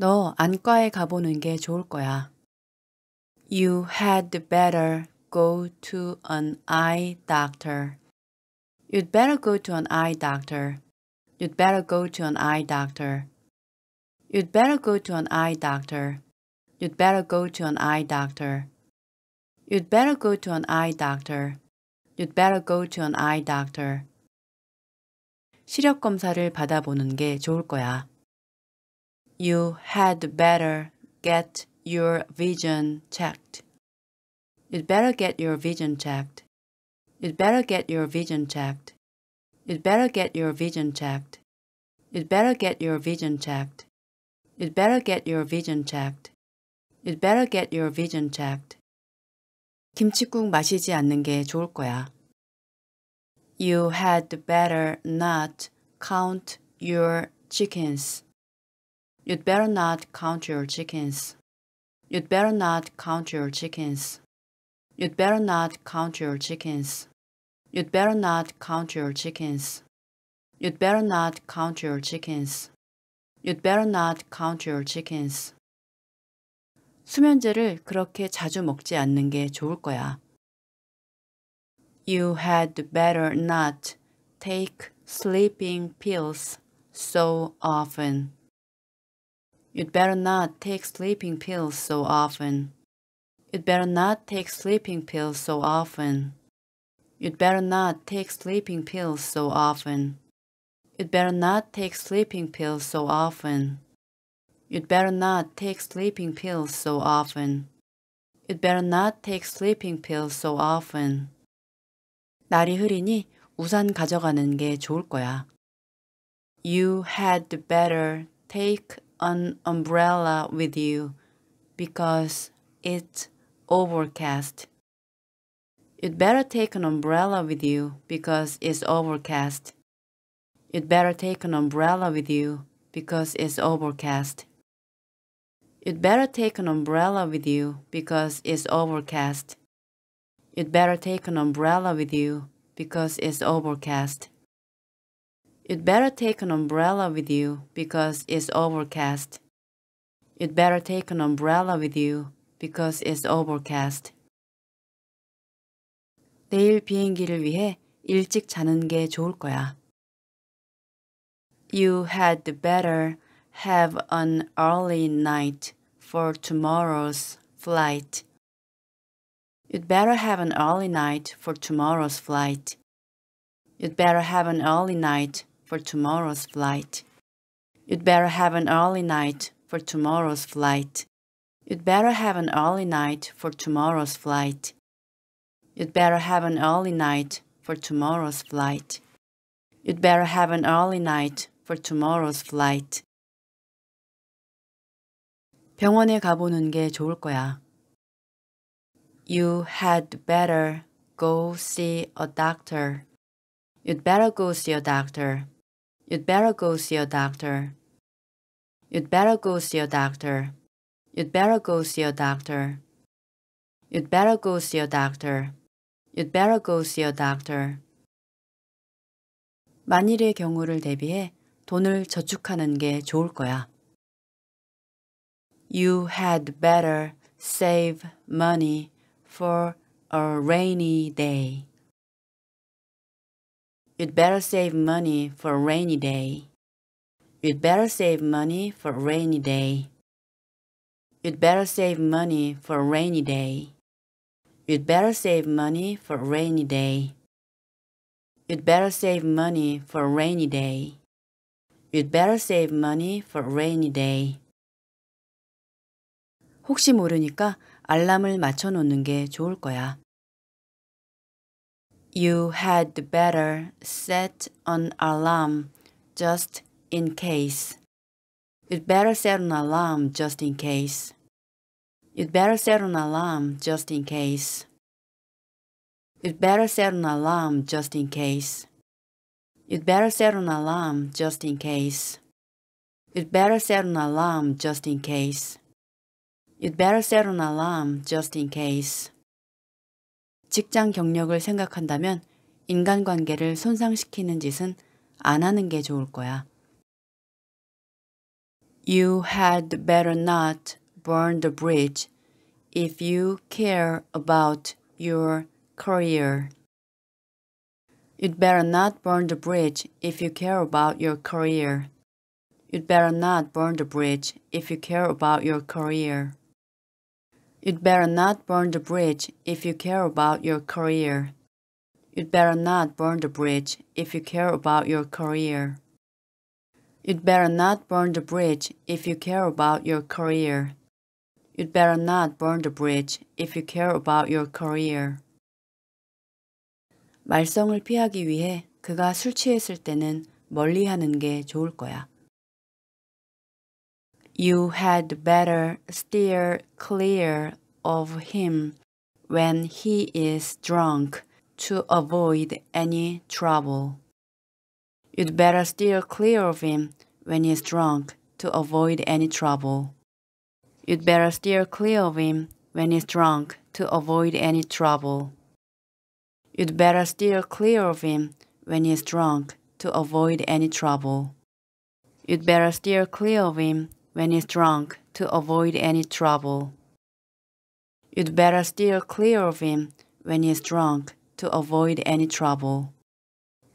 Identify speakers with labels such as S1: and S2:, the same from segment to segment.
S1: 너 안과에 가보는 게 좋을 거야. You had better go to an eye doctor. You'd better go to an eye doctor. You'd better go to an eye doctor. You'd better go to an eye doctor. You'd better go to an eye doctor. You'd better go to an eye doctor. You'd better go to an eye doctor. 시력 검사를 받아보는 게 좋을 거야. you had better get your vision checked. You'd better get your vision checked. You'd better get your vision checked. You'd better get your vision checked. You'd better get your vision checked. You'd better get your vision checked. You'd better get your vision checked. 김치국 마시지 않는 게 좋을 거야. You had better not count your chickens. You'd better not count your chickens. You'd better not count your chickens. You'd better not count your chickens. You'd better not count your chickens. You'd better not count your chickens. You'd better not count your chickens. 수면제를 그렇게 자주 먹지 않는 게 좋을 거야. You had better not take sleeping pills so often. You'd better not take sleeping pills so often. You'd better not take sleeping pills so often. You'd better not take sleeping pills so often. You'd better not take sleeping pills so often. You'd better not take sleeping pills so often. You'd better not take sleeping pills so often. 날이 흐리니 우산 가져가는 게 좋을 거야. You had better take an umbrella with you because it's overcast. You'd better take an umbrella with you because it's overcast. You'd better take an umbrella with you because it's overcast. You'd better take an umbrella with you because it's overcast. You'd better take an umbrella with you because it's overcast. You'd better take an umbrella with you because it's overcast. You'd better take an umbrella with you because it's overcast. 내일 비행기를 위해 일찍 자는 게 좋을 거야. You had better have an early night for tomorrow's flight. You'd better have an early night for tomorrow's flight. You'd better have an early night for tomorrow's flight. You'd better have an early night for tomorrow's flight. You'd better have an early night for tomorrow's flight. You'd better have an early night for tomorrow's flight. You'd better have an early night for tomorrow's flight. 병원에 가보는 게 좋을 거야. You had better go see a doctor. You'd better go see a doctor. You'd better go see a doctor. You'd better go see a doctor. You'd better go see a doctor. You'd better go see a doctor. You'd better go see a doctor. 만일의 경우를 대비해 돈을 저축하는 게 좋을 거야. You had better save money for a rainy day. You'd better save money for a rainy day. You'd better save money for a rainy day. You'd better save money for a rainy day. You'd better save money for a rainy day. You'd better save money for a rainy day. You'd better save money for a rainy day. 혹시 모르니까 알람을 맞춰 놓는 게 좋을 거야. You had better set an alarm just in case. You'd better set an alarm just in case. You'd better set an alarm just in case. You'd better set an alarm just in case. You'd better set an alarm just in case. You'd better set an alarm just in case. You'd better set an alarm just in case. 직장 경력을 생각한다면 인간관계를 손상시키는 짓은 안 하는 게 좋을 거야. You had better not burn the bridge if you care about your career. You'd better not burn the bridge if you care about your career. You'd better not burn the bridge if you care about your career. You'd better not burn the bridge if you care about your career. You'd better not burn the bridge if you care about your career. You'd better not burn the bridge if you care about your career. You'd better not burn the bridge if you care about your career. 말썽을 피하기 위해 그가 술 취했을 때는 멀리 하는 게 좋을 거야. You had better steer clear of him when he is drunk to avoid any trouble. You'd better steer clear of him when he's drunk to avoid any trouble. You'd better steer clear of him when he's drunk to avoid any trouble. You'd better steer clear of him when he's drunk to avoid any trouble. You'd better steer clear of him when it's drunk to avoid any trouble. You'd better steer clear of him when he's drunk to avoid any trouble.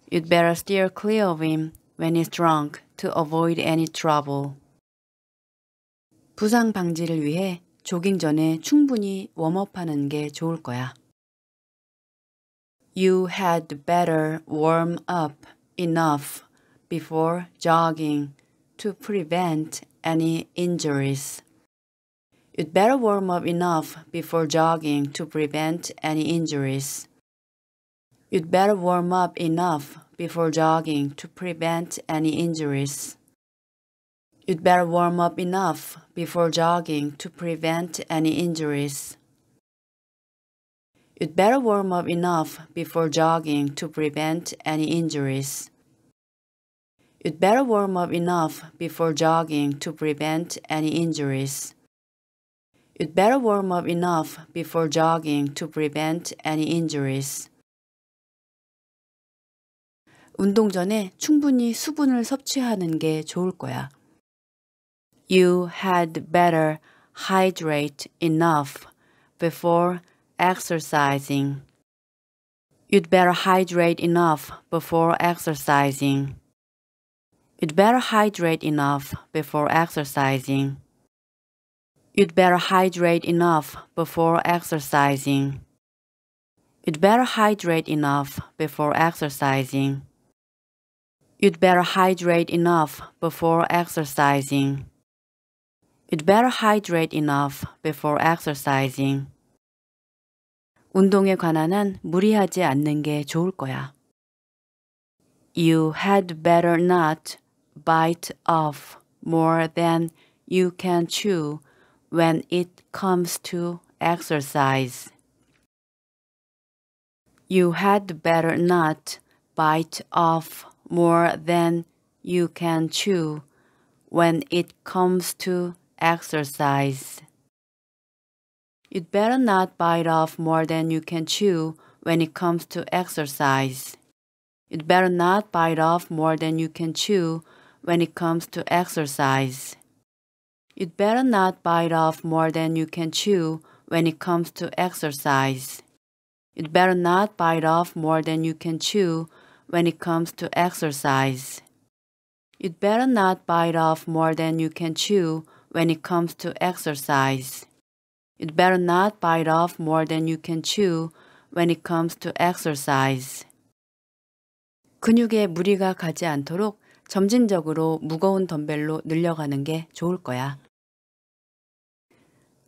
S1: You'd better steer clear of him when he's drunk to avoid any trouble. 부상 방지를 위해 조깅 전에 충분히 웜업하는 게 좋을 거야. You had better warm up enough before jogging to prevent any injuries. You'd better warm up enough before jogging to prevent any injuries. You'd better warm up enough before jogging to prevent any injuries. You'd better warm up enough before jogging to prevent any injuries. You'd better warm up enough before jogging to prevent any injuries. You'd better warm up enough before jogging to prevent any injuries. You'd better warm up enough before jogging to prevent any injuries. 운동 전에 충분히 수분을 섭취하는 게 좋을 거야. You had better hydrate enough before exercising. You'd better hydrate enough before exercising. You'd better hydrate enough before exercising. You'd better hydrate enough before exercising. You'd better hydrate enough before exercising. You'd better hydrate enough before exercising. You'd better hydrate enough before exercising. 운동에 관한 한 무리하지 않는 게 좋을 거야. You had better not bite off more than you can chew when it comes to exercise. You had better not bite off more than you can chew when it comes to exercise. You'd better not bite off more than you can chew when it comes to exercise. You'd better not bite off more than you can chew when it comes to exercise. You'd better not bite off more than you can chew when it comes to exercise. You'd better not bite off more than you can chew when it comes to exercise. You'd better not bite off more than you can chew when it comes to exercise. You'd better not bite off more than you can chew when it comes to exercise. 근육에 무리가 가지 않도록 점진적으로 무거운 덤벨로 늘려가는 게 좋을 거야.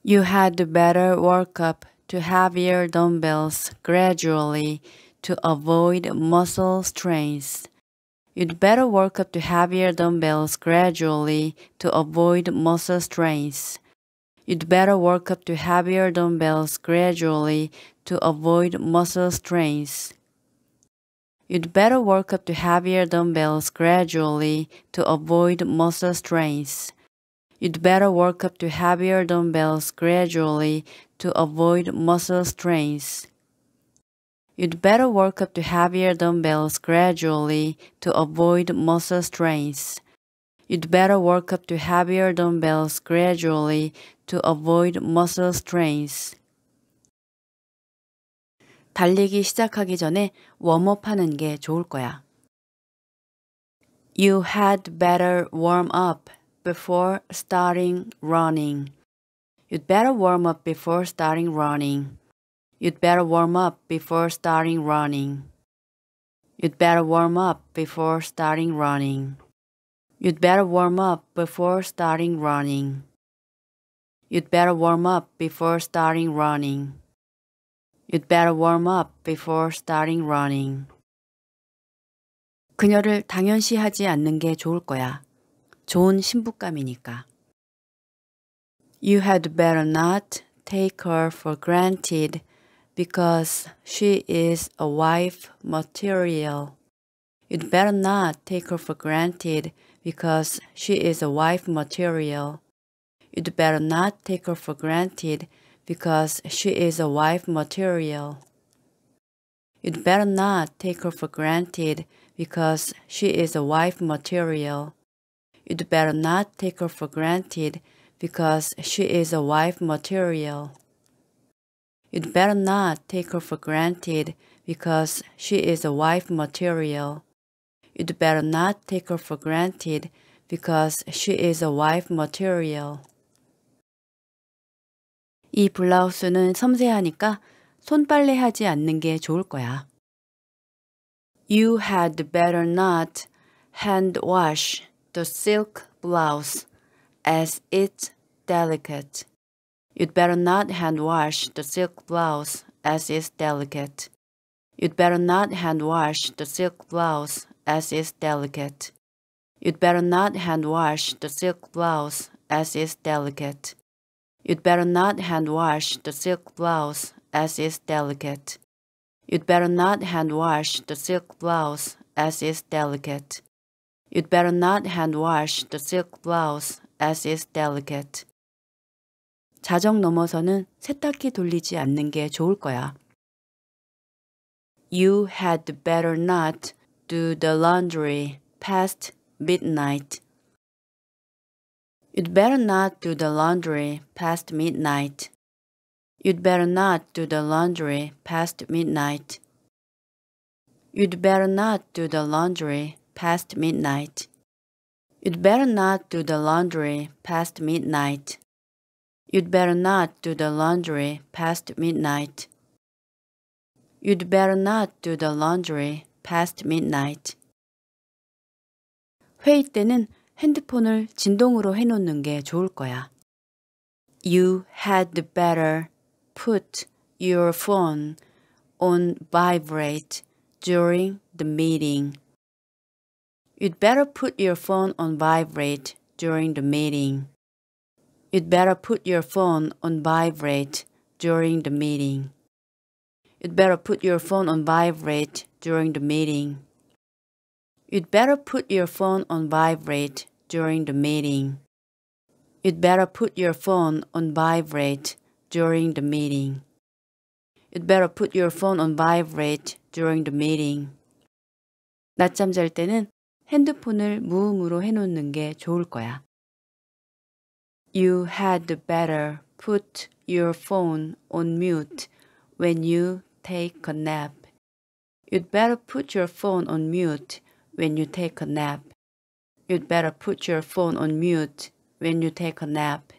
S1: You had better work up to heavier dumbbells gradually to avoid muscle strains. You'd better work up to heavier dumbbells gradually to avoid muscle strains. You'd better work up to heavier dumbbells gradually to avoid muscle strains. You'd better work up to heavier dumbbells gradually to avoid muscle strains. You'd better work up to heavier dumbbells gradually to avoid muscle strains. You'd better work up to heavier dumbbells gradually to avoid muscle strains. You'd better work up to heavier dumbbells gradually to avoid muscle strains. 달리기 시작하기 전에 웜업 하는 게 좋을 거야. You had better warm up before starting running. You'd better warm up before starting running. You'd better warm up before starting running. You'd better warm up before starting running. You'd better warm up before starting running. You'd better warm up before starting running. You'd better warm up before starting running. 그녀를 당연시하지 않는 게 좋을 거야. 좋은 신부감이니까. You had better not take her for granted because she is a wife material. You'd better not take her for granted because she is a wife material. You'd better not take her for granted because she is a wife material. You'd better not take her for granted because she is a wife material. You'd better not take her for granted because she is a wife material. You'd better not take her for granted because she is a wife material. You'd better not take her for granted because she is a wife material. 이 블라우스는 섬세하니까 손빨래하지 않는 게 좋을 거야. You had better not hand wash the silk blouse as it's delicate. You'd better not hand wash the silk blouse as it's delicate. You'd better not hand wash the silk blouse as it's delicate. You'd better not hand wash the silk blouse as it's delicate. You'd better not hand wash the silk blouse as is delicate. You'd better not hand wash the silk blouse as is delicate. You'd better not hand wash the silk blouse as is delicate. 자정 넘어서는 세탁기 돌리지 않는 게 좋을 거야. You had better not do the laundry past midnight. You'd better not do the laundry past midnight. You'd better not do the laundry past midnight. You'd better not do the laundry past midnight. You'd better not do the laundry past midnight. You'd better not do the laundry past midnight. You'd better not do the laundry past midnight. 회의 때는 핸드폰을 진동으로 해놓는 게 좋을 거야. You had better put your phone on vibrate during the meeting. You'd better put your phone on vibrate during the meeting. You'd better put your phone on vibrate during the meeting. You'd better put your phone on vibrate during the meeting. You'd better put your phone on vibrate during the meeting. You'd better put your phone on vibrate during the meeting. You'd better put your phone on vibrate during the meeting. 낮잠 잘 때는 핸드폰을 무음으로 해놓는 게 좋을 거야. You had better put your phone on mute when you take a nap. You'd better put your phone on mute when you take a nap. You'd better put your phone on mute when you take a nap.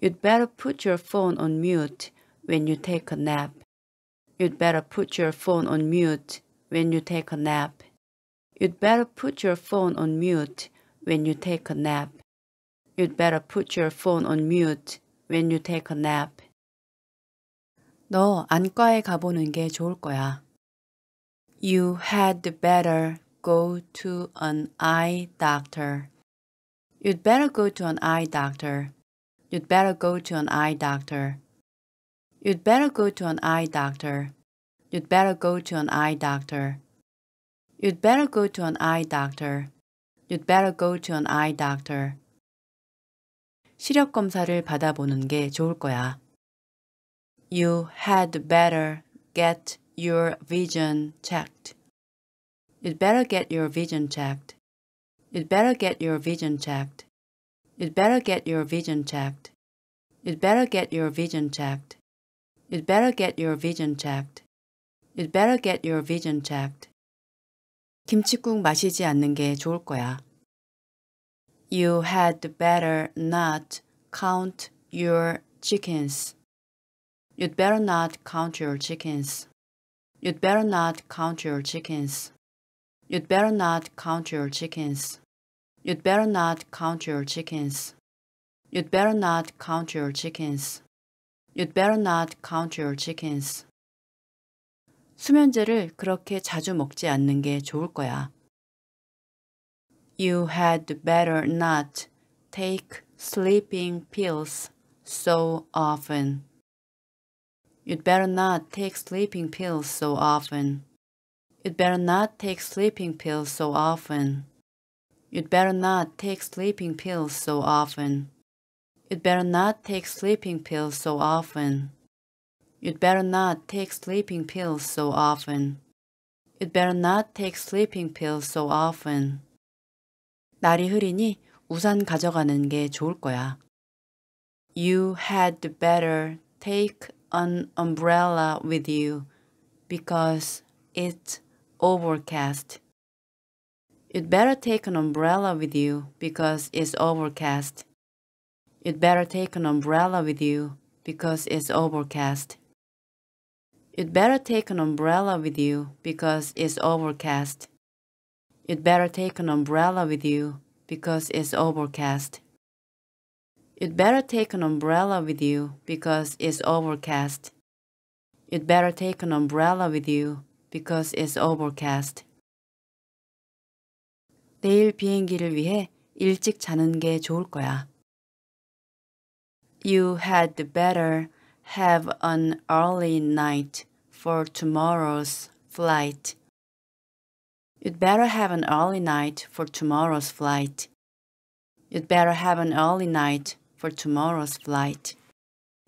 S1: You'd better put your phone on mute when you take a nap. You'd better put your phone on mute when you take a nap. You'd better put your phone on mute when you take a nap. You'd better put your phone on mute when you take a nap. 너 안과에 가보는 게 좋을 거야. You had better go to an eye doctor. You'd better go to an eye doctor. You'd better go to an eye doctor. You'd better go to an eye doctor. You'd better go to an eye doctor. You'd better go to an eye doctor. You'd better go to an eye doctor. 시력 검사를 받아보는 게 좋을 거야. You had better get your vision checked. You'd better get your vision checked. You'd better get your vision checked. You'd better get your vision checked. You'd better get your vision checked. You'd better get your vision checked. You'd better get your vision checked. 김치국 마시지 않는 게 좋을 거야. You had better not count your chickens. You'd better not count your chickens. You'd better not count your chickens. You'd better not count your chickens. You'd better not count your chickens. You'd better not count your chickens. You'd better not count your chickens. 수면제를 그렇게 자주 먹지 않는 게 좋을 거야. You had better not take sleeping pills so often. You'd better not take sleeping pills so often. You'd better not take sleeping pills so often. You'd better not take sleeping pills so often. You'd better not take sleeping pills so often. You'd better not take sleeping pills so often. You'd better not take sleeping pills so often. 날이 흐리니 우산 가져가는 게 좋을 거야. You had better take an umbrella with you because it overcast. You'd better take an umbrella with you because it's overcast. You'd better take an umbrella with you because it's overcast. You'd better take an umbrella with you because it's overcast. You'd better take an umbrella with you because it's overcast. You'd better take an umbrella with you because it's overcast. You'd better take an umbrella with you because it's overcast. 내일 비행기를 위해 일찍 자는 게 좋을 거야. You had better have an early night for tomorrow's flight. You'd better have an early night for tomorrow's flight. You'd better have an early night for tomorrow's flight.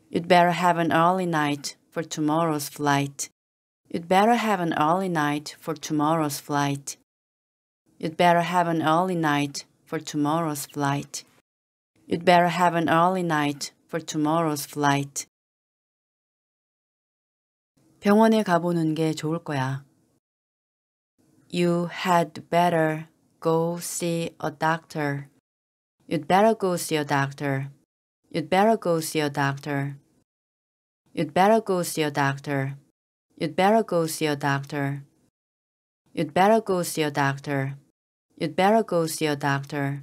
S1: You'd better have an early night for tomorrow's flight. You'd better have an early night for tomorrow's flight. You'd better have an early night for tomorrow's flight. You'd better have an early night for tomorrow's flight. 병원에 가보는 게 좋을 거야. You had better go see a doctor. You'd better go see a doctor. You'd better go see a doctor. You'd better go see a doctor. You'd better go see a doctor. You'd better go see a doctor. You'd better go see a doctor.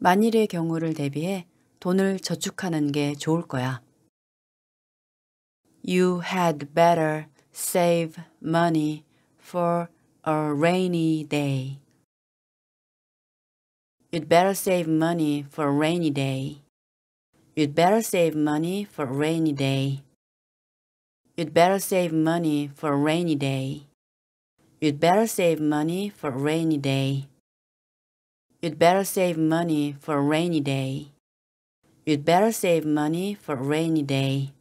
S1: 만일의 경우를 대비해 돈을 저축하는 게 좋을 거야. You had better save money for a rainy day. You'd better save money for a rainy day. You'd better save money for a rainy day. You'd better save money for a rainy day. You'd better save money for a rainy day. You'd better save money for a rainy day. You'd better save money for a rainy day.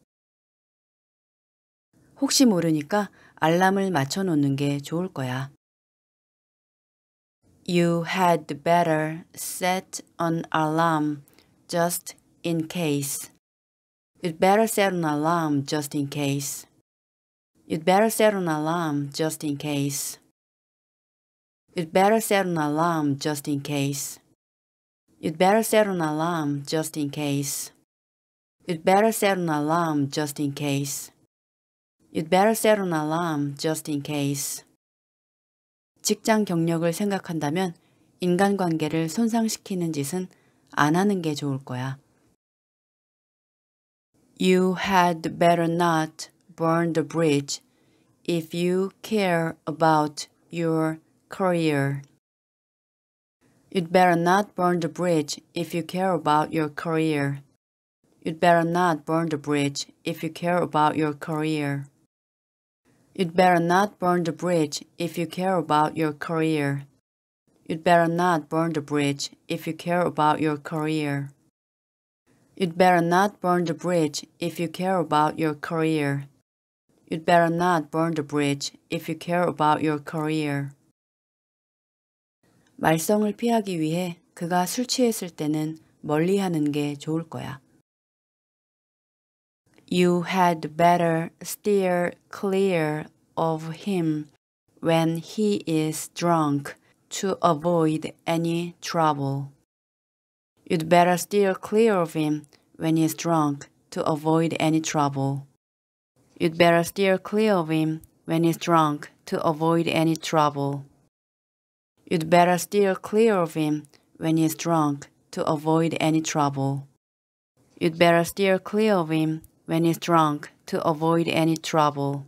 S1: 혹시 모르니까 알람을 맞춰 놓는 게 좋을 거야. You had better set an alarm just in case. You'd better set an alarm just in case. You'd better set an alarm just in case. You'd better set an alarm just in case. You'd better set an alarm just in case. You'd better set an alarm just in case. You'd better set an alarm just in case. 직장 경력을 생각한다면 인간관계를 손상시키는 짓은 안 하는 게 좋을 거야. You had better not burn the bridge if you care about your career. You'd better not burn the bridge if you care about your career. You'd better not burn the bridge if you care about your career. You'd better not burn the bridge if you care about your career. You'd better not burn the bridge if you care about your career. You'd better not burn the bridge if you care about your career. You'd better not burn the bridge if you care about your career. 말썽을 피하기 위해 그가 술 취했을 때는 멀리 하는 게 좋을 거야. You had better steer clear of him when he is drunk to avoid any trouble. You'd better steer clear of him when he's drunk to avoid any trouble. You'd better steer clear of him when he's drunk to avoid any trouble. You'd better steer clear of him when he's drunk to avoid any trouble. You'd better steer clear of him when he's drunk to avoid any trouble.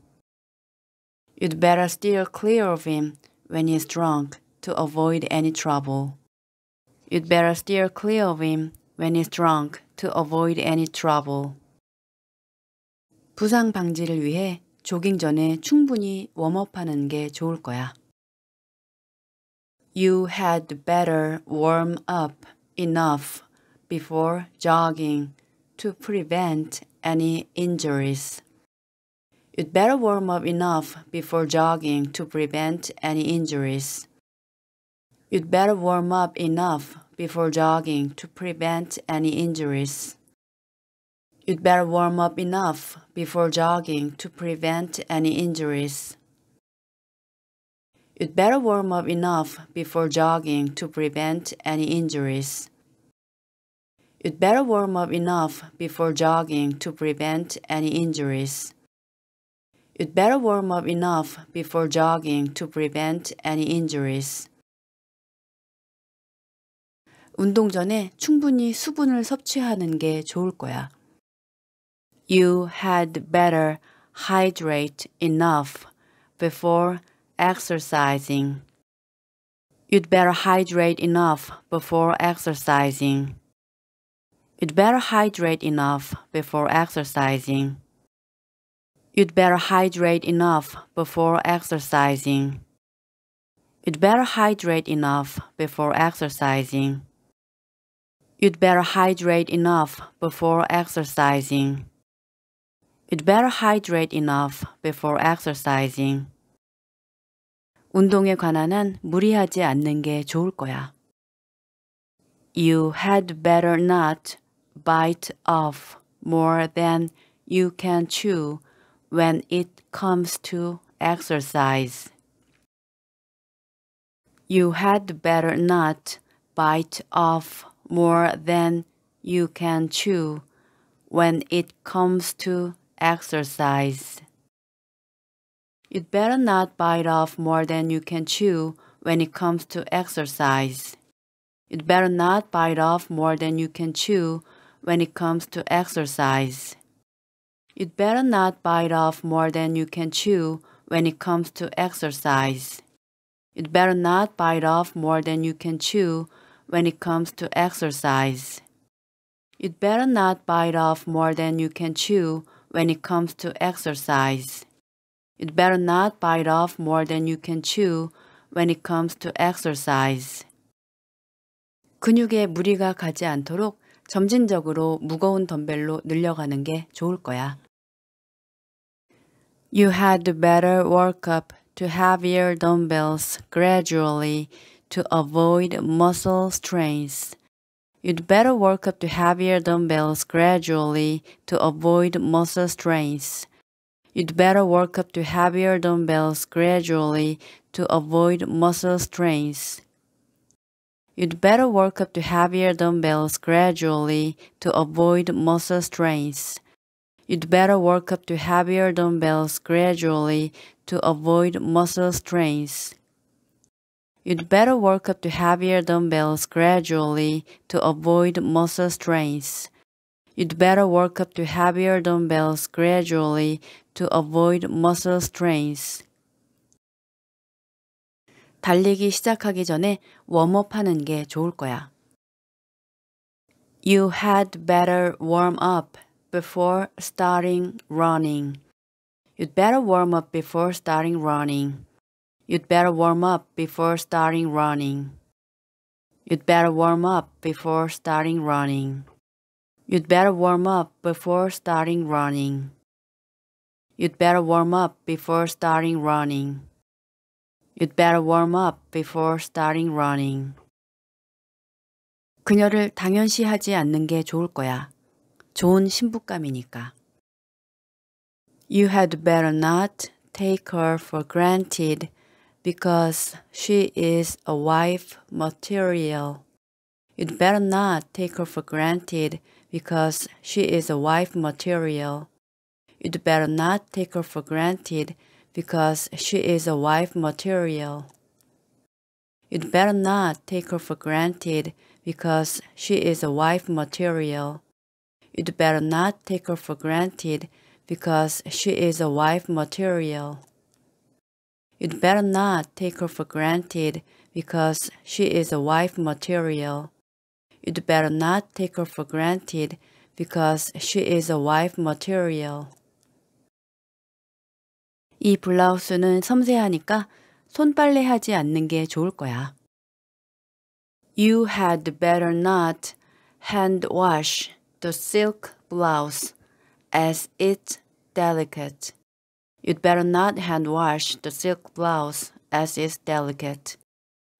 S1: You'd better steer clear of him when he's drunk to avoid any trouble. You'd better steer clear of him when he's drunk to avoid any trouble. 부상 방지를 위해 조깅 전에 충분히 웜업하는 게 좋을 거야. You had better warm up enough before jogging to prevent any injuries. You'd better warm up enough before jogging to prevent any injuries. You'd better warm up enough before jogging to prevent any injuries. You'd better warm up enough before jogging to prevent any injuries. You'd better warm up enough before jogging to prevent any injuries. You'd better warm up enough before jogging to prevent any injuries. You'd better warm up enough before jogging to prevent any injuries. 운동 전에 충분히 수분을 섭취하는 게 좋을 거야. You had better hydrate enough before exercising. You'd better hydrate enough before exercising. You'd better hydrate enough before exercising. You'd better hydrate enough before exercising. You'd better hydrate enough before exercising. You'd better hydrate enough before exercising. You'd better hydrate enough before exercising. 운동에 관한 무리하지 않는 게 좋을 거야. You had better not bite off more than you can chew when it comes to exercise. You had better not bite off more than you can chew when it comes to exercise. You'd better not bite off more than you can chew when it comes to exercise. You'd better not bite off more than you can chew when it comes to exercise. You'd better not bite off more than you can chew when it comes to exercise. You'd better not bite off more than you can chew when it comes to exercise. You'd better not bite off more than you can chew when it comes to exercise. You'd better not bite off more than you can chew when it comes to exercise. 근육에 무리가 가지 않도록 점진적으로 무거운 덤벨로 늘려가는 게 좋을 거야. You had better work up to heavier dumbbells gradually to avoid muscle strains. You'd better work up to heavier dumbbells gradually to avoid muscle strains. You'd better work up to heavier dumbbells gradually to avoid muscle strains. You'd better work up to heavier dumbbells gradually to avoid muscle strains. You'd better work up to heavier dumbbells gradually to avoid muscle strains. You'd better work up to heavier dumbbells gradually to avoid muscle strains. You'd better work up to heavier dumbbells gradually to avoid muscle strains. 달리기 시작하기 전에 웜업 게 좋을 거야. You had better warm up before starting running. You'd better warm up before starting running. You'd better warm up before starting running. You'd better warm up before starting running. You'd better warm up before starting running. You'd better warm up before starting running. You'd better warm up before starting running. 그녀를 당연시하지 않는 게 좋을 거야. 좋은 신부감이니까. You had better not take her for granted because she is a wife material. You'd better not take her for granted because she is a wife material. You'd better not take her for granted because she is a wife material. You'd better not take her for granted because she is a wife material. You'd better not take her for granted because she is a wife material. You'd better not take her for granted because she is a wife material. You'd better not take her for granted because she is a wife material. 이 블라우스는 섬세하니까 손빨래하지 않는 게 좋을 거야. You had better not hand wash the silk blouse as it's delicate. You'd better not hand wash the silk blouse as is delicate.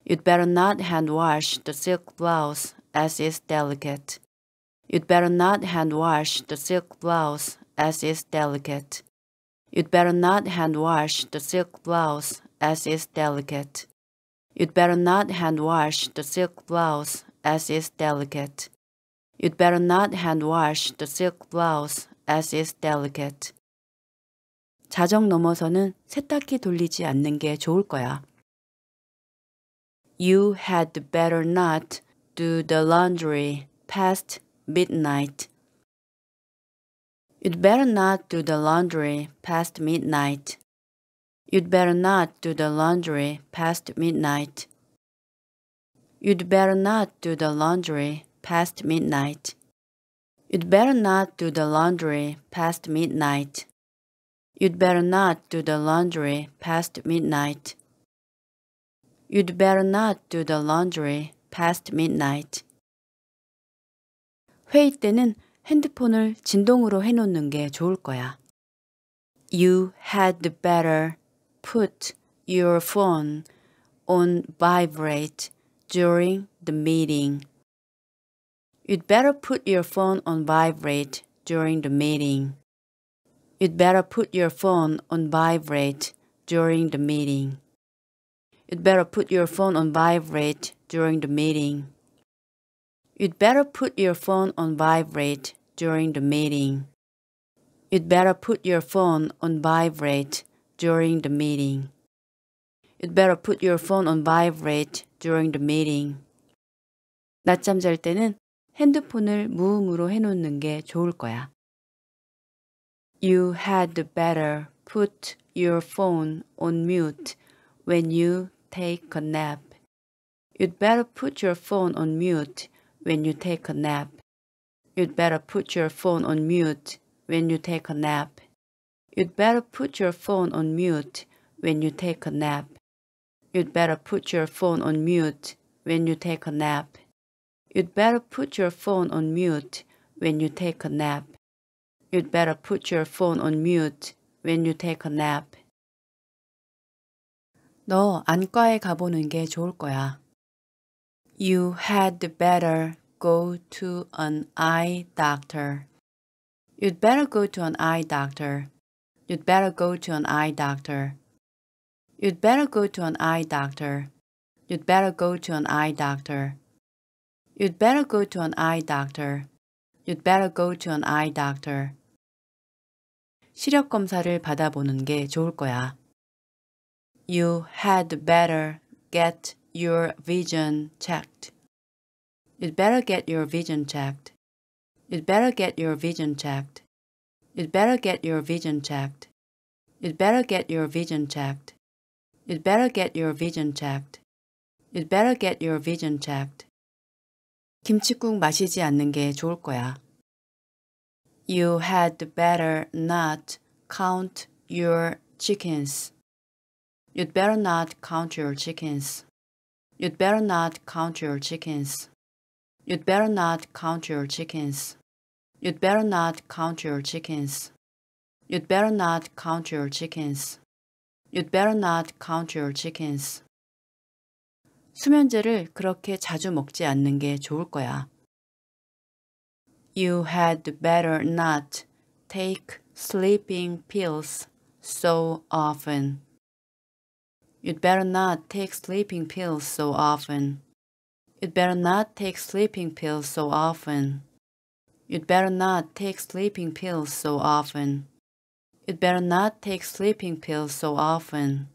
S1: You'd better not hand wash the silk blouse as is delicate. You'd better not hand wash the silk blouse as is delicate. You'd better not hand wash the silk blouse as is delicate. You'd better not hand wash the silk blouse as is delicate. You'd better not hand wash the silk blouse as is delicate. 자정 넘어서는 세탁기 돌리지 않는 게 좋을 거야. You had better not do the laundry past midnight. You'd better not do the laundry past midnight. You'd better not do the laundry past midnight. You'd better not do the laundry past midnight. You'd better not do the laundry past midnight. You'd better not do the laundry past midnight. You'd better not do the laundry past midnight. 회의 때는 핸드폰을 진동으로 해놓는 게 좋을 거야. You had better put your phone on vibrate during the meeting. You'd better put your phone on vibrate during the meeting. You'd better put your phone on vibrate during the meeting. You'd better put your phone on vibrate during the meeting. You'd better put your phone on vibrate during the meeting. You'd better put your phone on vibrate during the meeting. You'd better put your phone on vibrate during the meeting. 낮잠 잘 때는 핸드폰을 무음으로 해놓는 게 좋을 거야. You had better put your phone on mute when you take a nap. You'd better put your phone on mute when you take a nap. You'd better put your phone on mute when you take a nap. You'd better put your phone on mute when you take a nap. You'd better put your phone on mute when you take a nap. You'd better put your phone on mute when you take a nap. You'd better put your phone on mute when you take a nap. 너 안과에 가보는 게 좋을 거야. You had better go to an eye doctor. You'd better go to an eye doctor. You'd better go to an eye doctor. You'd better go to an eye doctor. You'd better go to an eye doctor. You'd better go to an eye doctor. You'd better go to an eye doctor. 시력 검사를 받아보는 게 좋을 거야. You had better get your vision checked. You'd better get your vision checked. You'd better get your vision checked. You'd better get your vision checked. You'd better get your vision checked. You'd better get your vision checked. You'd better get your vision checked. 김치국 마시지 않는 게 좋을 거야. You had better not count your chickens. You'd better not count your chickens. You'd better not count your chickens. You'd better not count your chickens. You'd better not count your chickens. You'd better not count your chickens. You'd better not count your chickens. 수면제를 그렇게 자주 먹지 않는 게 좋을 거야. You had better not take sleeping pills so often. You'd better not take sleeping pills so often. You'd better not take sleeping pills so often. You'd better not take sleeping pills so often. You'd better not take sleeping pills so often.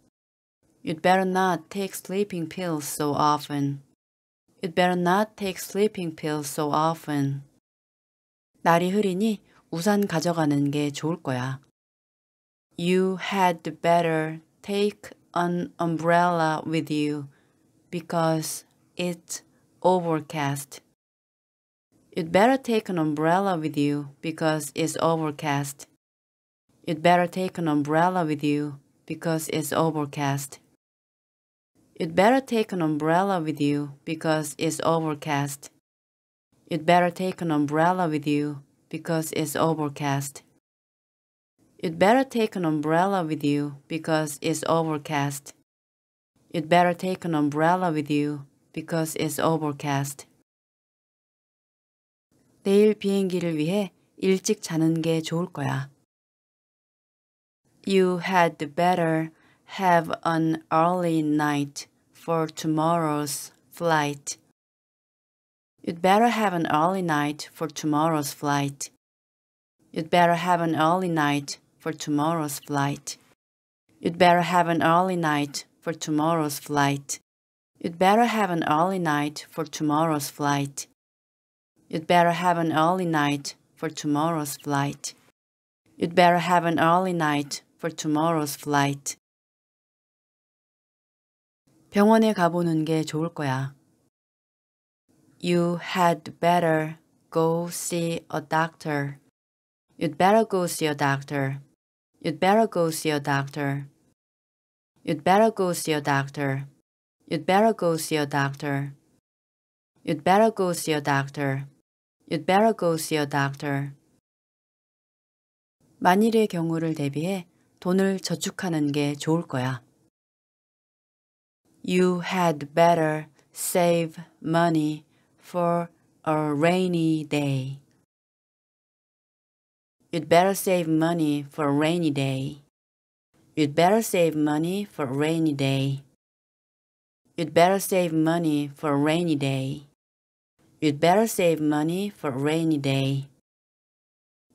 S1: You'd better not take sleeping pills so often. You'd better not take sleeping pills so often. 날이 흐리니 우산 가져가는 게 좋을 거야. You had better take an umbrella with you because it's overcast. You'd better take an umbrella with you because it's overcast. You'd better take an umbrella with you because it's overcast. You'd better take an umbrella with you because it's overcast. You'd better take an umbrella with you because it's overcast. You'd better take an umbrella with you because it's overcast. You'd better take an umbrella with you because it's overcast. 내일 비행기를 위해 일찍 자는 게 좋을 거야. You had better have an early night for tomorrow's flight. You'd better have an early night for tomorrow's flight. You'd better have an early night for tomorrow's flight. You'd better have an early night for tomorrow's flight. You'd better have an early night for tomorrow's flight. You'd better have an early night for tomorrow's flight. You'd better have an early night for tomorrow's flight. 병원에 가보는 게 좋을 거야. You had better go see a doctor. You'd better go see a doctor. You'd better go see a doctor. You'd better go see a doctor. You'd better go see a doctor. You'd better go see a doctor. You'd better go see a doctor. 만일의 경우를 대비해 돈을 저축하는 게 좋을 거야. You had better save money for a rainy day. You'd better save money for a rainy day. You'd better save money for a rainy day. You'd better save money for a rainy day. You'd better save money for a rainy day.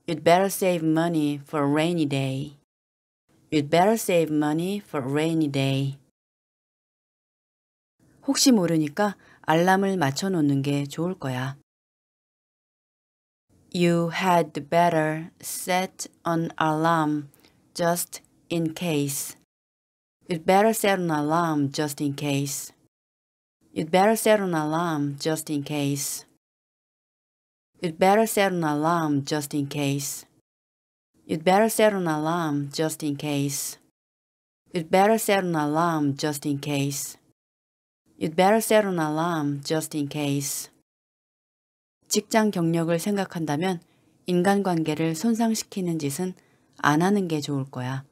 S1: You'd better save money for a rainy day. You'd better save money for a rainy day. 혹시 모르니까 알람을 맞춰 놓는 게 좋을 거야. You had better set an alarm just in case. You'd better set an alarm just in case. You'd better set an alarm just in case. You'd better set an alarm just in case. You'd better set an alarm just in case. You'd better set an alarm just in case. You'd better set an alarm just in case. 직장 경력을 생각한다면 인간관계를 손상시키는 짓은 안 하는 게 좋을 거야.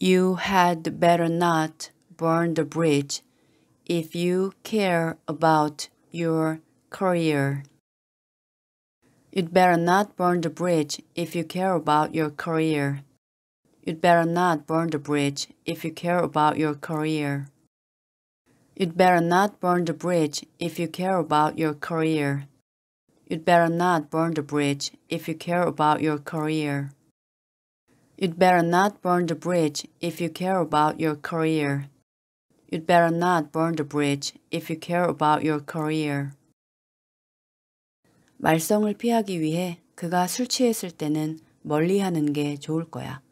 S1: You had better not burn the bridge if you care about your career. You'd better not burn the bridge if you care about your career. You'd better not burn the bridge if you care about your career. You'd better not burn the bridge if you care about your career. You'd better not burn the bridge if you care about your career. You'd better not burn the bridge if you care about your career. You'd better not burn the bridge if you care about your career. 말썽을 피하기 위해 그가 술 취했을 때는 멀리 게 좋을 거야.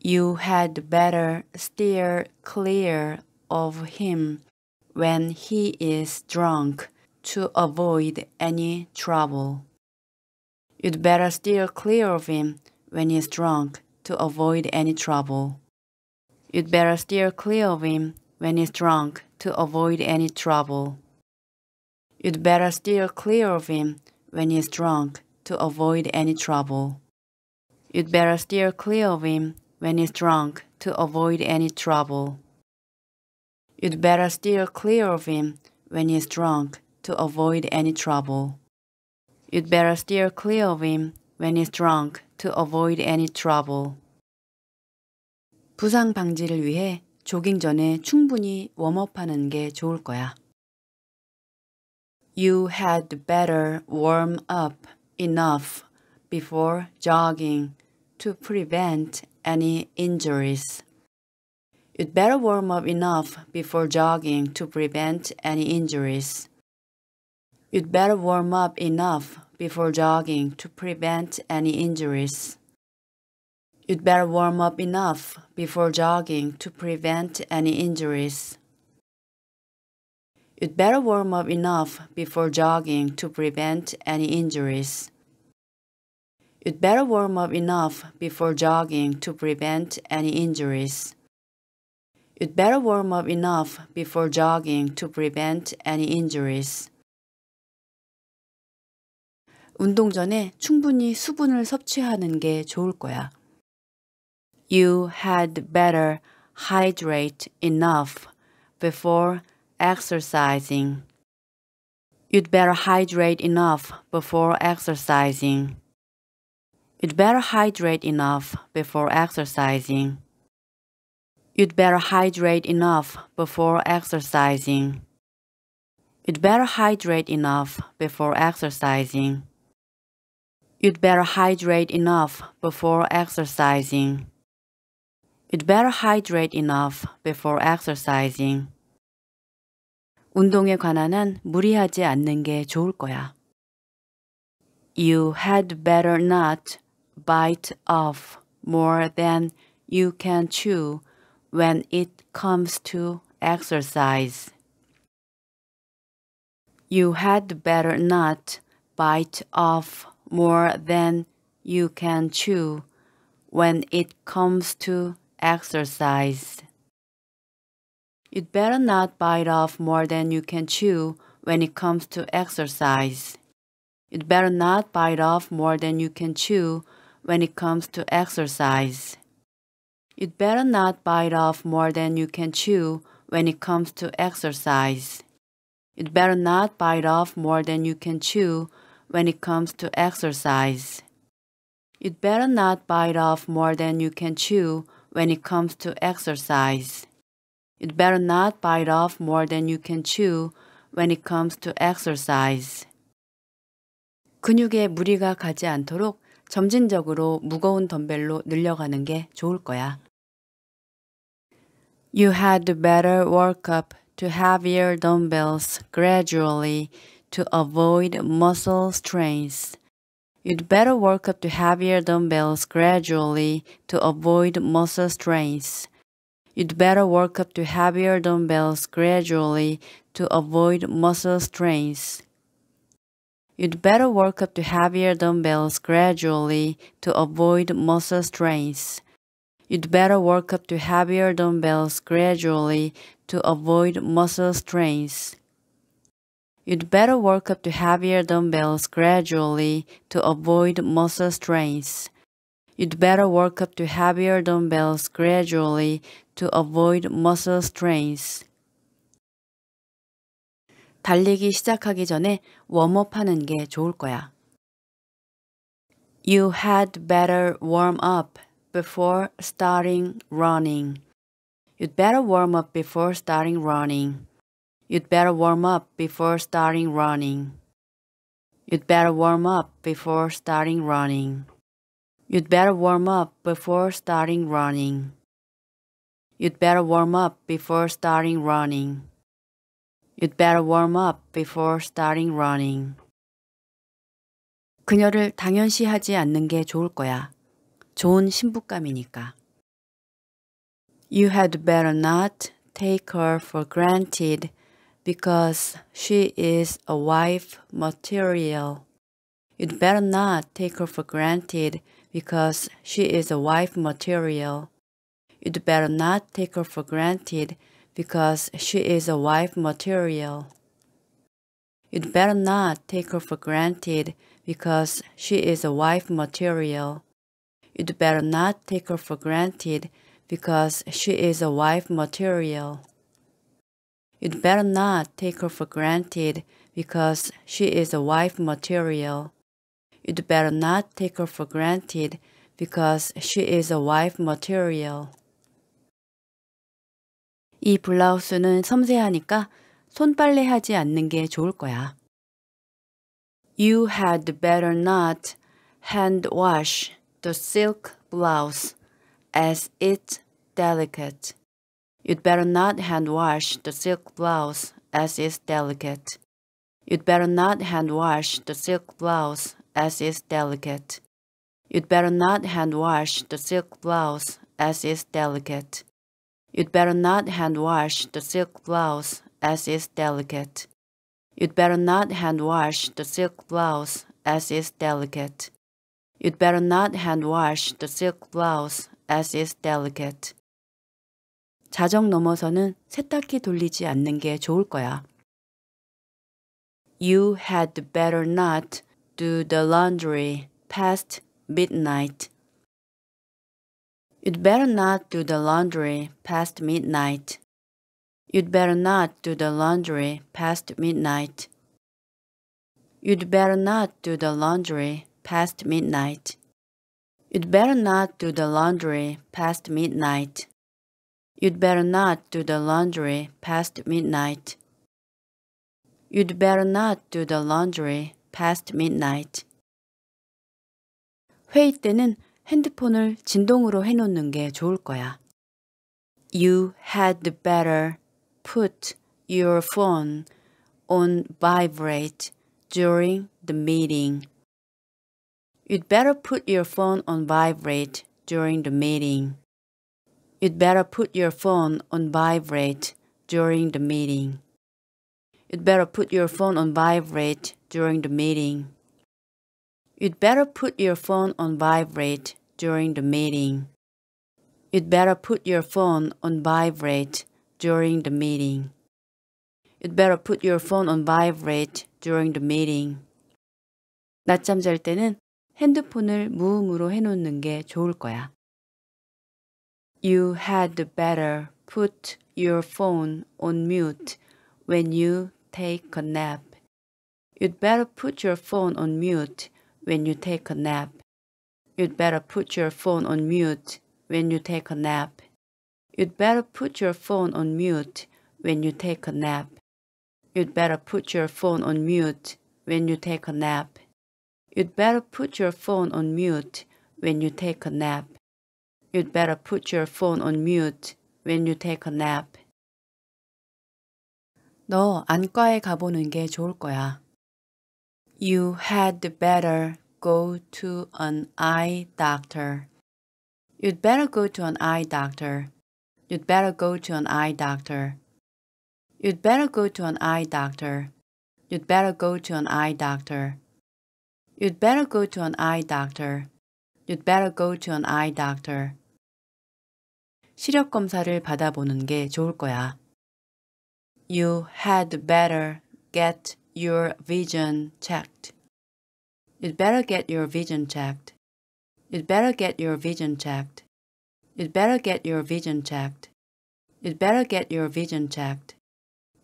S1: You had better steer clear of him when he is drunk to avoid any trouble. You'd better steer clear of him when he's drunk to avoid any trouble. You'd better steer clear of him when he's drunk to avoid any trouble. You'd better steer clear of him when he's drunk to avoid any trouble. You'd better steer clear of him when he's drunk to avoid any trouble. You'd better steer clear of him when he's drunk to avoid any trouble. You'd better steer clear of him when he's drunk to avoid any trouble. 부상 방지를 위해 조깅 전에 충분히 웜업하는 게 좋을 거야. You had better warm up enough before jogging to prevent any injuries. You'd better warm up enough before jogging to prevent any injuries. You'd better warm up enough before jogging to prevent any injuries. You'd better warm up enough before jogging to prevent any injuries. You'd better warm up enough before jogging to prevent any injuries. You'd better warm up enough before jogging to prevent any injuries. You'd better warm up enough before jogging to prevent any injuries. 운동 전에 충분히 수분을 섭취하는 게 좋을 거야. You had better hydrate enough before exercising. You'd better hydrate enough before exercising. You'd better hydrate enough before exercising. You'd better hydrate enough before exercising. You'd better hydrate enough before exercising. You'd better hydrate enough before exercising. You'd better hydrate enough before exercising. 운동에 관한 한 무리하지 않는 게 좋을 거야. You had better not bite off more than you can chew when it comes to exercise. You had better not bite off more than you can chew when it comes to exercise. You'd better not bite off more than you can chew when it comes to exercise. You'd better not bite off more than you can chew when it comes to exercise. You'd better not bite off more than you can chew when it comes to exercise. You'd better not bite off more than you can chew when it comes to exercise. You'd better not bite off more than you can chew when it comes to exercise. You'd better not bite off more than you can chew when it comes to exercise. 근육에 무리가 가지 않도록 점진적으로 무거운 덤벨로 늘려가는 게 좋을 거야. You had better work up to heavier dumbbells gradually to avoid muscle strains. You'd better work up to heavier dumbbells gradually to avoid muscle strains. You'd better work up to heavier dumbbells gradually to avoid muscle strains. You'd better work up to heavier dumbbells gradually to avoid muscle strains. You'd better work up to heavier dumbbells gradually to avoid muscle strains. You'd better work up to heavier dumbbells gradually to avoid muscle strains. You'd better work up to heavier dumbbells gradually to avoid muscle strains. 달리기 시작하기 전에 웜업 하는 게 좋을 거야. You had better warm up before starting running. You'd better warm up before starting running. You'd better warm up before starting running. You'd better warm up before starting running. You'd better warm up before starting running. You'd better warm up before starting running. You'd better warm up before starting running. 그녀를 당연시하지 않는 게 좋을 거야. 좋은 신부감이니까. You had better not take her for granted because she is a wife material. You'd better not take her for granted because she is a wife material. You'd better not take her for granted because she is a wife material. You'd better not take her for granted because she is a wife material. You'd better not take her for granted because she is a wife material. You'd better not take her for granted because she is a wife material. You'd better not take her for granted because she is a wife material. 이 블라우스는 섬세하니까 손빨래하지 않는 게 좋을 거야. You had better not hand wash the silk blouse as it's delicate. You'd better not hand wash the silk blouse as it's delicate. You'd better not hand wash the silk blouse as it's delicate. You'd better not hand wash the silk blouse as it's delicate. You'd better not hand wash the silk blouse as it's delicate. You'd better not hand wash the silk blouse as it's delicate. You'd better not hand wash the silk blouse as it's delicate. 자정 넘어서는 세탁기 돌리지 않는 게 좋을 거야. You had better not do the laundry past midnight. You'd better not do the laundry past midnight. You'd better not do the laundry past midnight. You'd better not do the laundry past midnight. You'd better not do the laundry past midnight. You'd better not do the laundry past midnight. You'd better not do the laundry past midnight. 회의 때는 핸드폰을 진동으로 해놓는 게 좋을 거야. You had better put your phone on vibrate during the meeting. You'd better put your phone on vibrate during the meeting. You'd better put your phone on vibrate during the meeting. You'd better put your phone on vibrate during the meeting. You'd better put your phone on vibrate during the meeting. You'd better put your phone on vibrate during the meeting. You'd better put your phone on vibrate during the meeting. 낮잠 잘 때는 핸드폰을 무음으로 해놓는 게 좋을 거야. You had better put your phone on mute when you take a nap. You'd better put your phone on mute when you take a nap. You'd better put your phone on mute when you take a nap. You'd better put your phone on mute when you take a nap. You'd better put your phone on mute when you take a nap. You'd better put your phone on mute when you take a nap. You'd better put your phone on mute when you take a nap. 너 안과에 가보는 게 좋을 거야. You had better go to an eye doctor. You'd better go to an eye doctor. You'd better go to an eye doctor. You'd better go to an eye doctor. You'd better go to an eye doctor. You'd better go to an eye doctor. You'd better go to an eye doctor. 시력 검사를 받아보는 게 좋을 거야. You had better get your vision checked. You'd better get your vision checked. You'd better get your vision checked. You'd better get your vision checked. You'd better get your vision checked.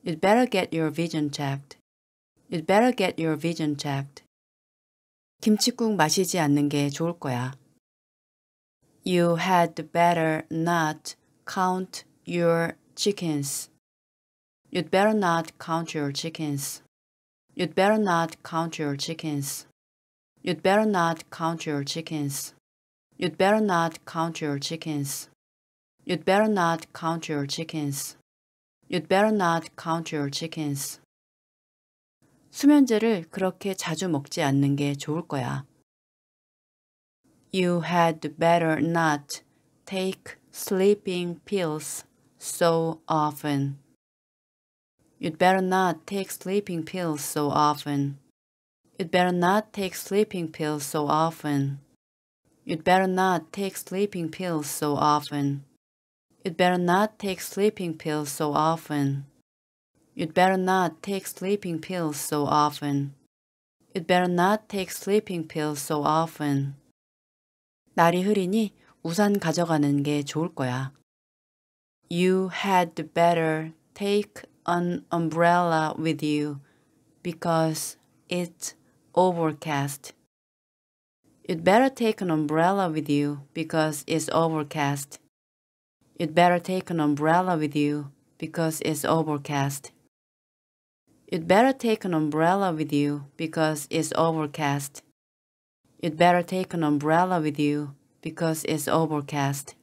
S1: You'd better get your vision checked. You'd better get your vision checked. 김치국 마시지 않는 게 좋을 거야. You had better not count your chickens. You'd better not count your chickens. You'd better not count your chickens. You'd better not count your chickens. You'd better not count your chickens. You'd better not count your chickens. You'd better not count your chickens. 수면제를 그렇게 자주 먹지 않는 게 좋을 거야. You had better not take sleeping pills so often. You'd better not take sleeping pills so often. You'd better not take sleeping pills so often. You'd better not take sleeping pills so often. You'd better not take sleeping pills so often. You'd better not take sleeping pills so often. You'd better not take sleeping pills so often. 날이 흐리니 우산 가져가는 게 좋을 거야. You had better take an umbrella with you because it's overcast. You'd better take an umbrella with you because it's overcast. You'd better take an umbrella with you because it's overcast. You'd better take an umbrella with you because it's overcast. You'd better take an umbrella with you because it's overcast.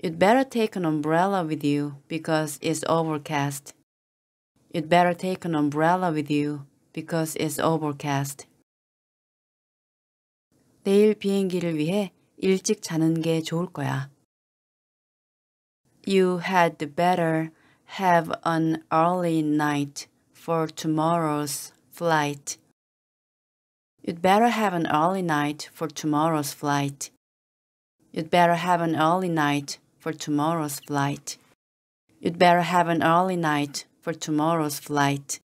S1: You'd better take an umbrella with you because it's overcast. You'd better take an umbrella with you because it's overcast. 내일 비행기를 위해 일찍 자는 게 좋을 거야. You had better have an early night for tomorrow's flight. You'd better have an early night for tomorrow's flight. You'd better have an early night for tomorrow's flight. You'd better have an early night for tomorrow's flight.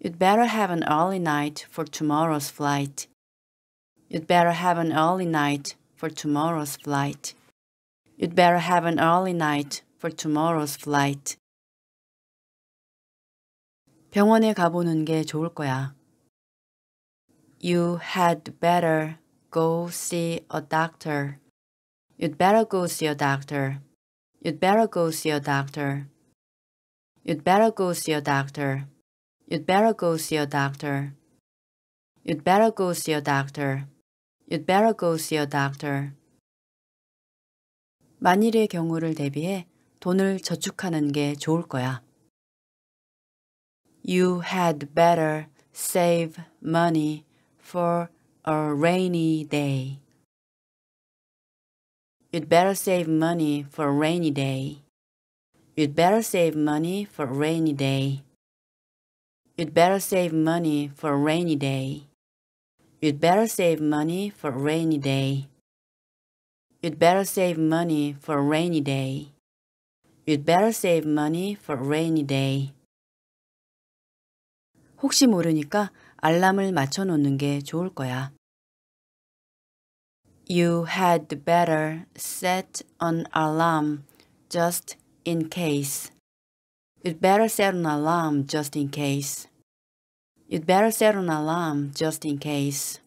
S1: You'd better have an early night for tomorrow's flight. You'd better have an early night for tomorrow's flight. You'd better have an early night for tomorrow's flight. 병원에 가보는 게 좋을 거야. You had better go see a doctor. You'd better go see a doctor. You'd better go see a doctor. You'd better go see a doctor. You'd better go see a doctor. You'd better go see a doctor. You'd better go see a doctor. 만일의 경우를 대비해 돈을 저축하는 게 좋을 거야. You had better save money for a rainy day. You'd better save money for a rainy day. You'd better save money for a rainy day. You'd better save money for a rainy day. You'd better save money for a rainy day. You'd better save money for a rainy day. You'd better save money for a rainy day. 혹시 모르니까 알람을 맞춰 놓는 게 좋을 거야. You had better set an alarm just in case. You'd better set an alarm just in case. You'd better set an alarm just in case.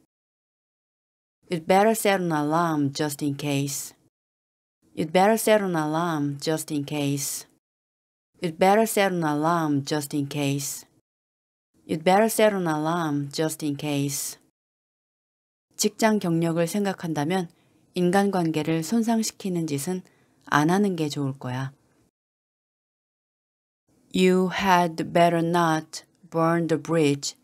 S1: You'd better set an alarm just in case. You'd better set an alarm just in case. You'd better set an alarm just in case. You'd better set an alarm just in case. 직장 경력을 생각한다면 인간관계를 손상시키는 짓은 안 하는 게 좋을 거야. You had better not burn the bridge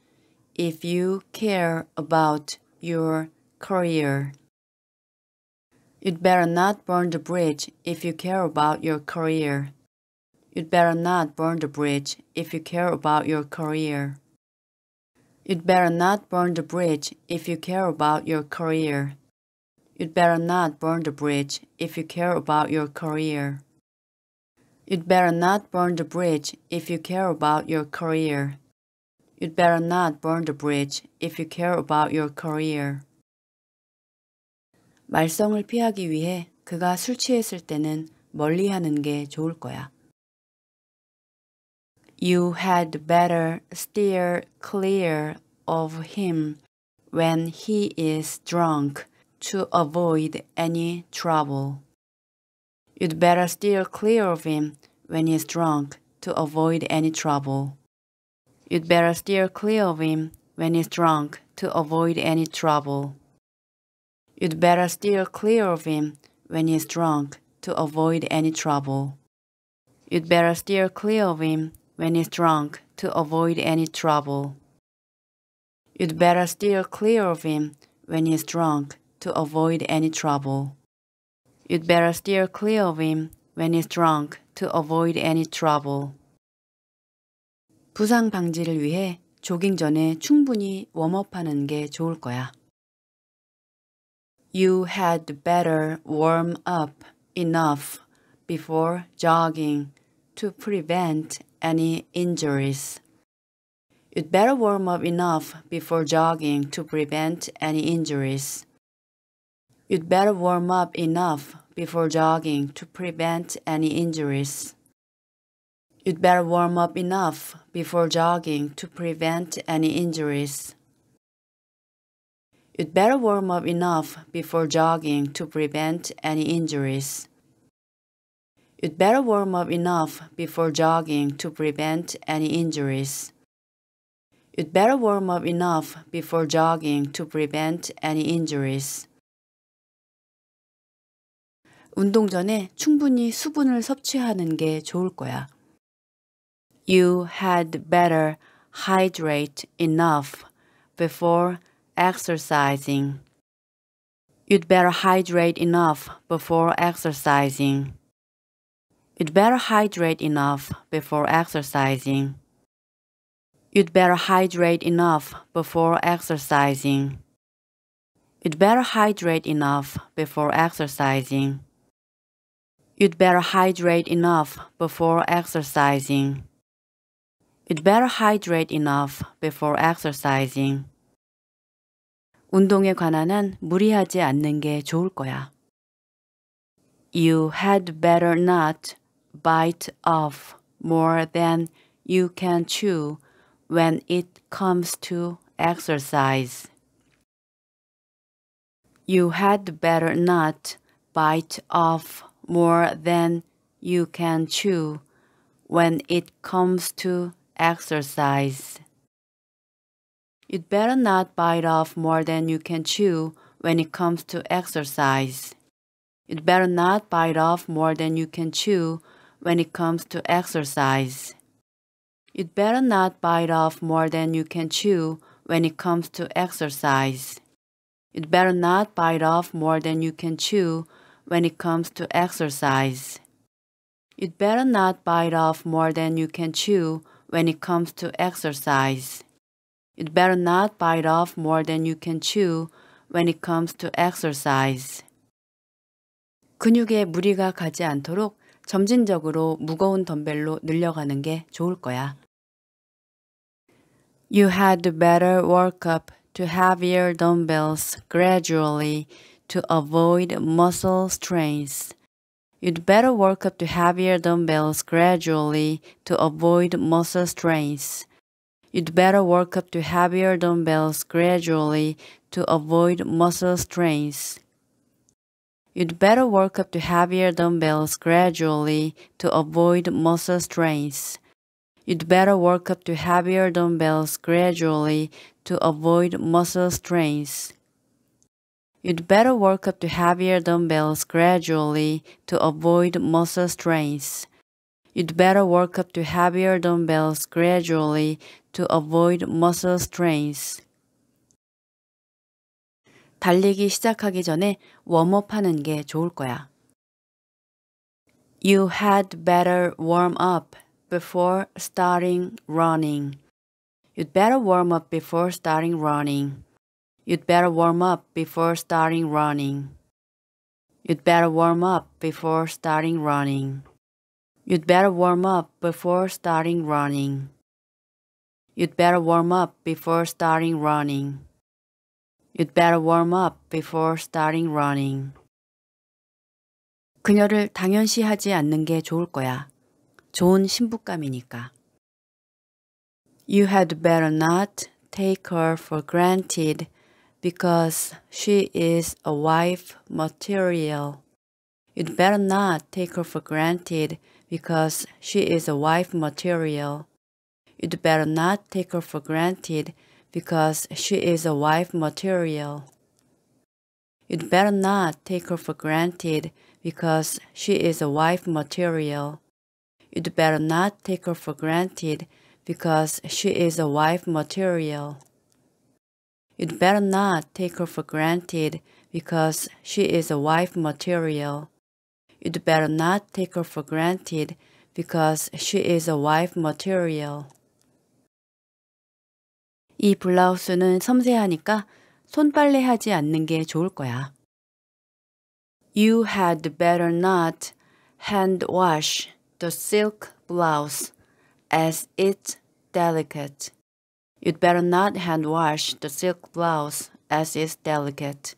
S1: if you care about your career. You'd better not burn the bridge if you care about your career. You'd better not burn the bridge if you care about your career. You'd better not burn the bridge if you care about your career. You'd better not burn the bridge if you care about your career. You'd better not burn the bridge if you care about your career. You'd better not burn the bridge if you care about your career. 말썽을 피하기 위해 그가 술 취했을 때는 멀리 하는 게 좋을 거야. You had better steer clear of him when he is drunk to avoid any trouble. You'd better steer clear of him when he's drunk to avoid any trouble. You'd better steer clear of him when he's drunk to avoid any trouble. You'd better steer clear of him when he's drunk to avoid any trouble. You'd better steer clear of him when it's drunk to avoid any trouble. You'd better steer clear of him when he's drunk to avoid any trouble. You'd better steer clear of him when he's drunk to avoid any trouble. 부상 방지를 위해 조깅 전에 충분히 웜업하는 게 좋을 거야. You had better warm up enough before jogging to prevent any injuries. You'd better warm up enough before jogging to prevent any injuries. You'd better warm up enough before jogging to prevent any injuries. You'd better warm up enough before jogging to prevent any injuries. You'd better warm up enough before jogging to prevent any injuries. You'd better warm up enough before jogging to prevent any injuries. You'd better warm up enough before jogging to prevent any injuries. 운동 전에 충분히 수분을 섭취하는 게 좋을 거야. You had better hydrate enough before exercising. You'd better hydrate enough before exercising. You'd better hydrate enough before exercising. You'd better hydrate enough before exercising. You'd better hydrate enough before exercising. You'd better hydrate enough before exercising. You'd better hydrate enough before exercising. 운동에 관한은 무리하지 않는 게 좋을 거야. You had better not bite off more than you can chew when it comes to exercise. You had better not bite off more than you can chew when it comes to exercise. You'd better not bite off more than you can chew when it comes to exercise. You'd better not bite off more than you can chew when it comes to exercise. You'd better not bite off more than you can chew when it comes to exercise. You'd better not bite off more than you can chew when it comes to exercise. You'd better not bite off more than you can chew when it comes to exercise. You'd better not bite off more than you can chew when it comes to exercise. 근육에 무리가 가지 않도록 점진적으로 무거운 덤벨로 늘려가는 게 좋을 거야. You had better work up to heavier dumbbells gradually to avoid muscle strains. You'd better work up to heavier dumbbells gradually to avoid muscle strains. You'd better work up to heavier dumbbells gradually to avoid muscle strains. You'd better work up to heavier dumbbells gradually to avoid muscle strains. You'd better work up to heavier dumbbells gradually to avoid muscle strains. You'd better work up to heavier dumbbells gradually to avoid muscle strains. You'd better work up to heavier dumbbells gradually to avoid muscle strains. 달리기 시작하기 전에 웜업하는 게 좋을 거야. You had better warm up before starting running. You'd better warm up before starting running. You'd better warm up before starting running. You'd better warm up before starting running. You'd better warm up before starting running. You'd better warm up before starting running. You'd better warm up before starting running. 그녀를 당연시하지 않는 게 좋을 거야. 좋은 신부감이니까. You had better not take her for granted because she is a wife material. You'd better not take her for granted because she is a wife material. You'd better not take her for granted because she is a wife material. You'd better not take her for granted because she is a wife material. You'd better not take her for granted because she is a wife material. You'd better not take her for granted because she is a wife material. You'd better not take her for granted because she is a wife material. 이 블라우스는 섬세하니까 손빨래하지 않는 게 좋을 거야. You had better not hand wash the silk blouse as it's delicate. You'd better not hand wash the silk blouse as it's delicate.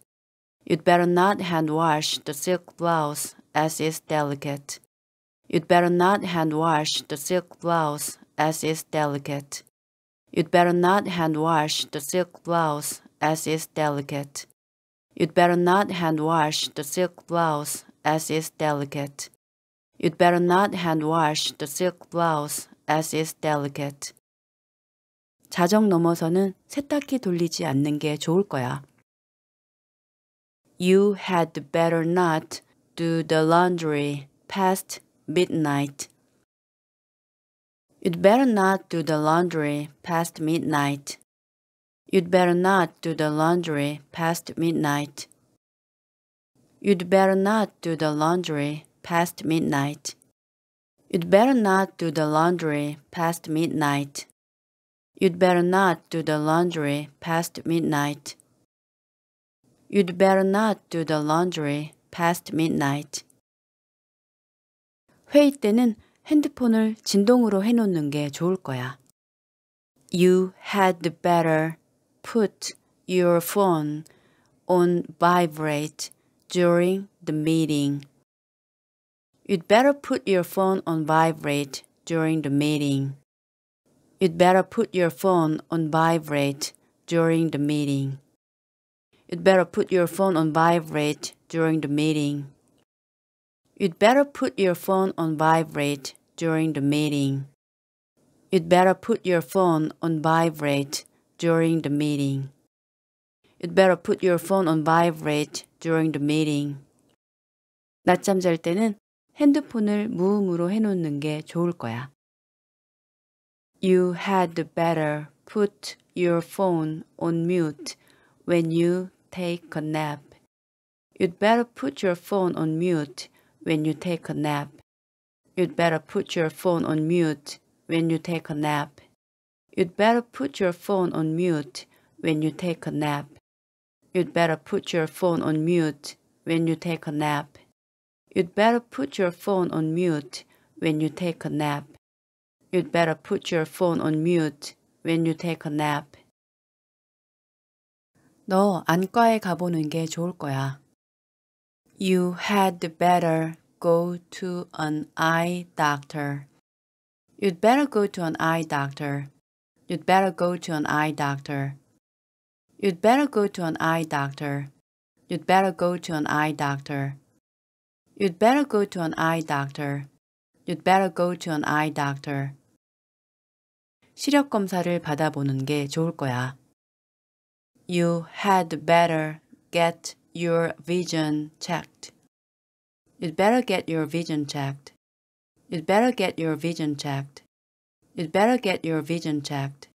S1: You'd better not hand wash the silk blouse as it's delicate. You'd better not hand wash the silk blouse as it's delicate. You'd better not hand wash the silk blouse as is delicate. You'd better not hand wash the silk blouse as is delicate. You'd better not hand wash the silk blouse as is delicate. 자정 넘어서는 세탁기 돌리지 않는 게 좋을 거야. You had better not do the laundry past midnight. You'd better not do the laundry past midnight. You'd better not do the laundry past midnight. You'd better not do the laundry past midnight. You'd better not do the laundry past midnight. You'd better not do the laundry past midnight. You'd better not do the laundry past midnight. 회의 때는 핸드폰을 진동으로 해놓는 게 좋을 거야. You had better put your phone on vibrate during the meeting. You'd better put your phone on vibrate during the meeting. You'd better put your phone on vibrate during the meeting. You'd better put your phone on vibrate during the meeting. You'd better put your phone on vibrate during the meeting. You'd better put your phone on vibrate during the meeting. You'd better put your phone on vibrate during the meeting. 낮잠 잘 때는 핸드폰을 무음으로 해놓는 게 좋을 거야. You had better put your phone on mute when you take a nap. You'd better put your phone on mute when you take a nap. You'd better put your phone on mute when you take a nap. You'd better put your phone on mute when you take a nap. You'd better put your phone on mute when you take a nap. You'd better put your phone on mute when you take a nap. You'd better put your phone on mute when you take a nap. 너 안과에 가보는 게 좋을 거야. You had better go to an eye doctor. You'd better go to an eye doctor. You'd better go to an eye doctor. You'd better go to an eye doctor. You'd better go to an eye doctor. You'd better go to an eye doctor. You'd better go to an eye doctor. 시력 검사를 받아보는 게 좋을 거야. You had better get your vision checked. You'd better get your vision checked. You'd better get your vision checked. You'd better get your vision checked.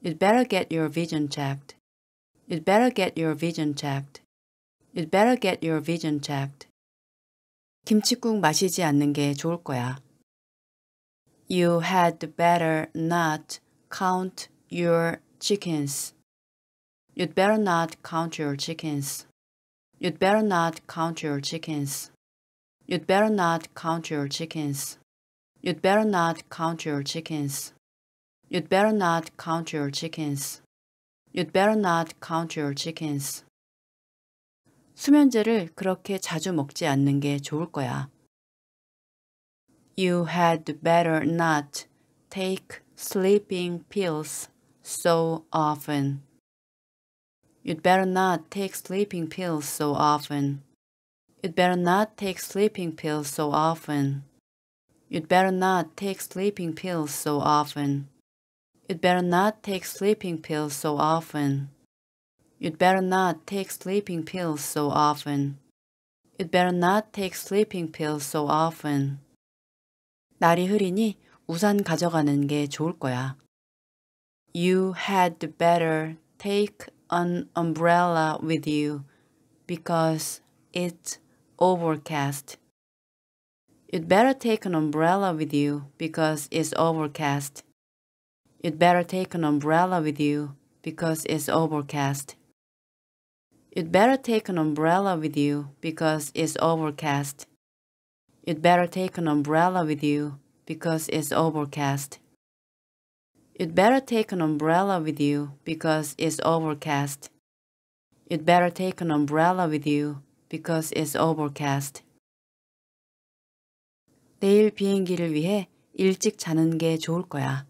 S1: You'd better get your vision checked. You'd better get your vision checked. You'd better get your vision checked. 김치국 마시지 않는 게 좋을 거야. You had better not count your chickens. You'd better not count your chickens. You'd better not count your chickens. You'd better not count your chickens. You'd better not count your chickens. You'd better not count your chickens. You'd better not count your chickens. 수면제를 그렇게 자주 먹지 않는 게 좋을 거야. You had better not take sleeping pills so often. You'd better not take sleeping pills so often. You'd better not take sleeping pills so often. You'd better not take sleeping pills so often. You'd better not take sleeping pills so often. You'd better not take sleeping pills so often. You'd better not take sleeping pills so often. 날이 흐리니 우산 가져가는 게 좋을 거야. You had better take an umbrella with you because it's overcast. You'd better take an umbrella with you because it's overcast. You'd better take an umbrella with you because it's overcast. You'd better take an umbrella with you because it's overcast. You'd better take an umbrella with you because it's overcast. You'd better take an umbrella with you because it's overcast. You'd better take an umbrella with you because it's overcast. 내일 비행기를 위해 일찍 자는 게 좋을 거야.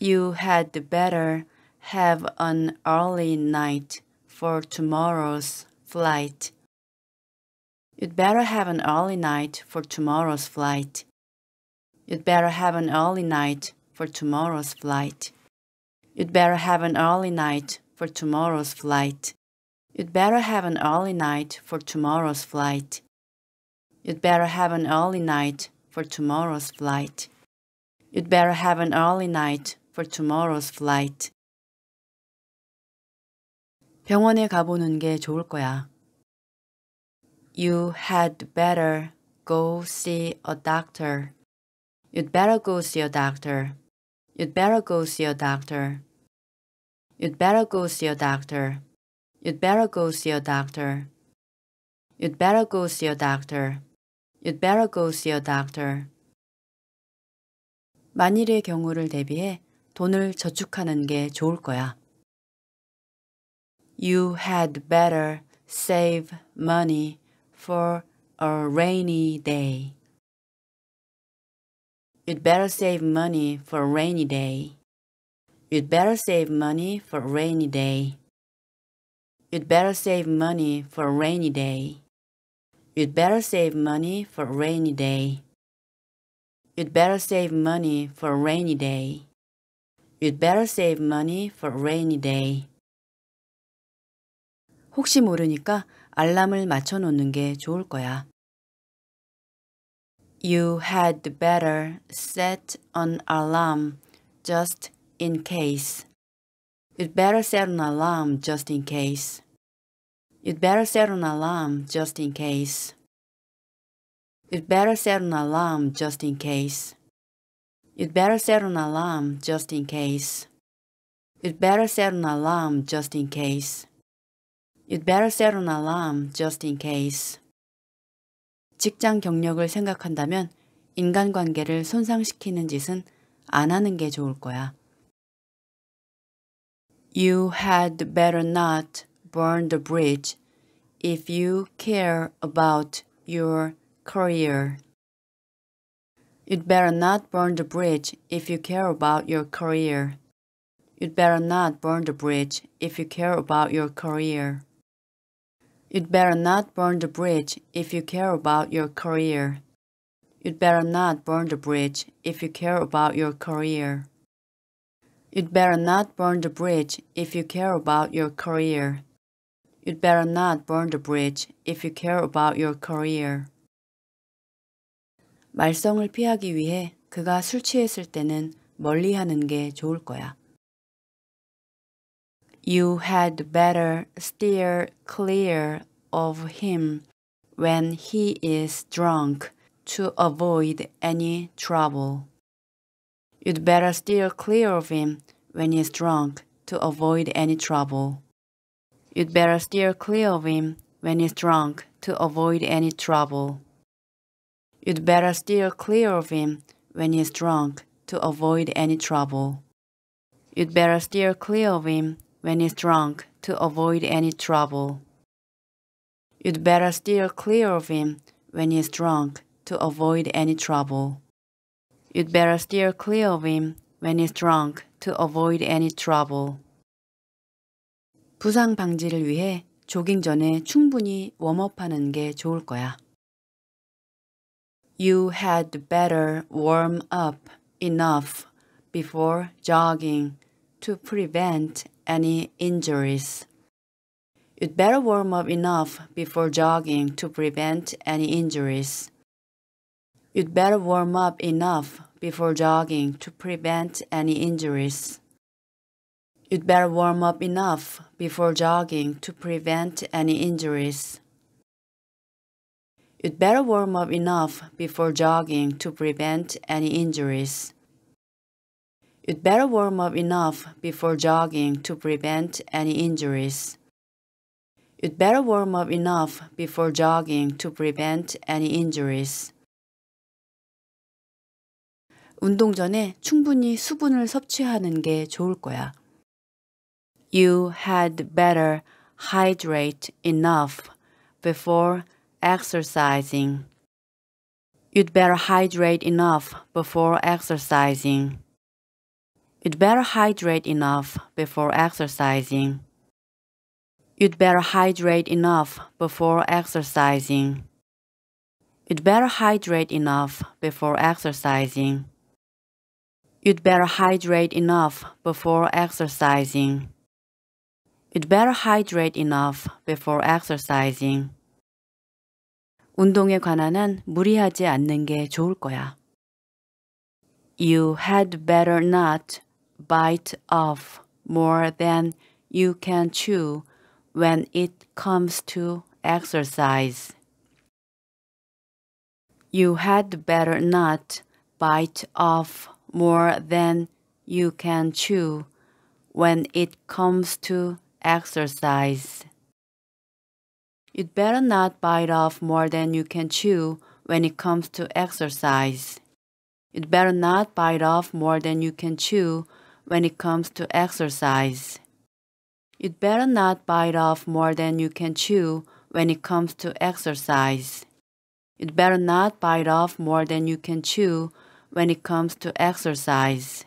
S1: You had better have an early night for tomorrow's flight. You'd better have an early night for tomorrow's flight. You'd better have an early night for tomorrow's flight. You'd better have an early night for tomorrow's flight. You'd better have an early night for tomorrow's flight. You'd better have an early night for tomorrow's flight. You'd better have an early night for tomorrow's flight. 병원에 가보는 게 좋을 거야. You had better go see a doctor. You'd better go see a doctor. You'd better go see a doctor. You'd better go see a doctor. You'd better go see a doctor. You'd better go see a doctor. You'd better go see a doctor. 만일의 경우를 대비해 돈을 저축하는 게 좋을 거야. You had better save money for a rainy day. You'd better save money for a rainy day. You'd better save money for a rainy day. You'd better save money for a rainy day. You'd better save money for a rainy day. You'd better save money for a rainy day. You'd better save money for a rainy day. 혹시 모르니까 알람을 맞춰 놓는 게 좋을 거야. You had better set an alarm just in case. You'd better set an alarm just in case. You'd better set an alarm just in case. You'd better set an alarm just in case. You'd better set an alarm just in case. You'd better set an alarm just in case. You'd better set an alarm just in case. 직장 경력을 생각한다면 인간관계를 손상시키는 짓은 안 하는 게 좋을 거야. You had better not burn the bridge if you care about your career. You'd better not burn the bridge if you care about your career. You'd better not burn the bridge if you care about your career. You'd better not burn the bridge if you care about your career. You'd better not burn the bridge if you care about your career. You'd better not burn the bridge if you care about your career. You'd better not burn the bridge if you care about your career. 말썽을 피하기 위해 그가 술 취했을 때는 멀리 하는 게 좋을 거야. You had better steer clear of him when he is drunk to avoid any trouble. You'd better steer clear of him when he's drunk to avoid any trouble. You'd better steer clear of him when he's drunk to avoid any trouble. You'd better steer clear of him when he's drunk to avoid any trouble. You'd better steer clear of him when it's drunk to avoid any trouble. You'd better steer clear of him when he's drunk to avoid any trouble. You'd better steer clear of him when he's drunk to avoid any trouble. 부상 방지를 위해 조깅 전에 충분히 웜업하는 게 좋을 거야. You had better warm up enough before jogging to prevent any injuries. You'd better warm up enough before jogging to prevent any injuries. You'd better warm up enough before jogging to prevent any injuries. You'd better warm up enough before jogging to prevent any injuries. You'd better warm up enough before jogging to prevent any injuries. You'd better warm up enough before jogging to prevent any injuries. You'd better warm up enough before jogging to prevent any injuries. 운동 전에 충분히 수분을 섭취하는 게 좋을 거야. You had better hydrate enough before exercising. You'd better hydrate enough before exercising. You'd better hydrate enough before exercising. You'd better hydrate enough before exercising. You'd better hydrate enough before exercising. You'd better hydrate enough before exercising. You'd better hydrate enough before exercising. 운동에 관한 한 무리하지 않는 게 좋을 거야. You had better not bite off more than you can chew when it comes to exercise. You had better not bite off more than you can chew when it comes to exercise. You'd better not bite off more than you can chew when it comes to exercise. You'd better not bite off more than you can chew when it comes to exercise. You'd better not bite off more than you can chew when it comes to exercise. You'd better not bite off more than you can chew when it comes to exercise.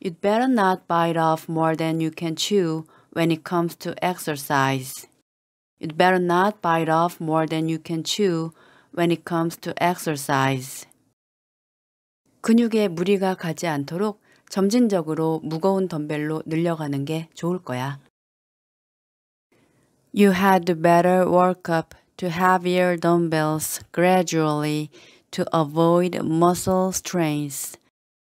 S1: You'd better not bite off more than you can chew when it comes to exercise. You'd better not bite off more than you can chew when it comes to exercise. 근육에 무리가 가지 않도록 점진적으로 무거운 덤벨로 늘려가는 게 좋을 거야. You had better work up to heavier dumbbells gradually to avoid muscle strains.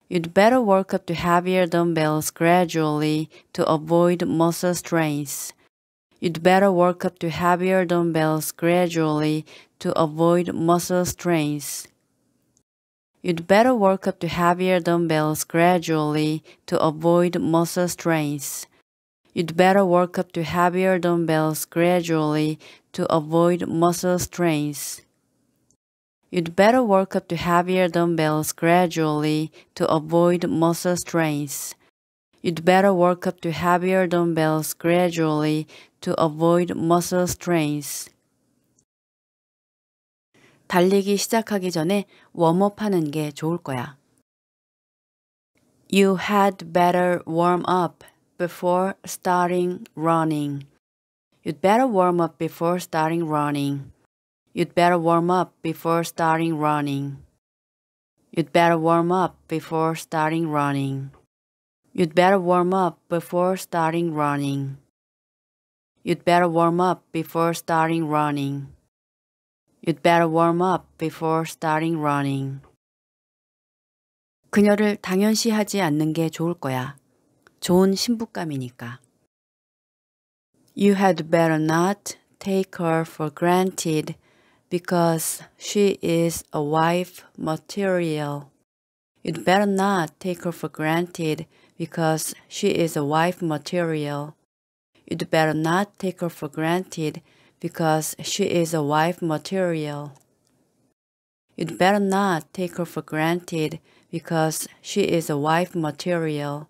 S1: You'd better work up to heavier dumbbells gradually to avoid muscle strains. You'd better work up to heavier dumbbells gradually to avoid muscle strains. You'd better work up to heavier dumbbells gradually to avoid muscle strains. You'd better work up to heavier dumbbells gradually to avoid muscle strains. You'd better work up to heavier dumbbells gradually to avoid muscle strains. You'd better work up to heavier dumbbells gradually to avoid muscle strains. 달리기 시작하기 전에 웜업 하는 게 좋을 거야. You had better warm up before starting running. You'd better warm up before starting running. You'd better warm up before starting running. You'd better warm up before starting running. You'd better warm up before starting running. You'd better warm up before starting running. You'd better warm up before starting running. 그녀를 당연시하지 않는 게 좋을 거야. 좋은 신부감이니까. You had better not take her for granted because she is a wife material. You'd better not take her for granted because she is a wife material. You'd better not take her for granted because she is a wife material. You'd better not take her for granted because she is a wife material.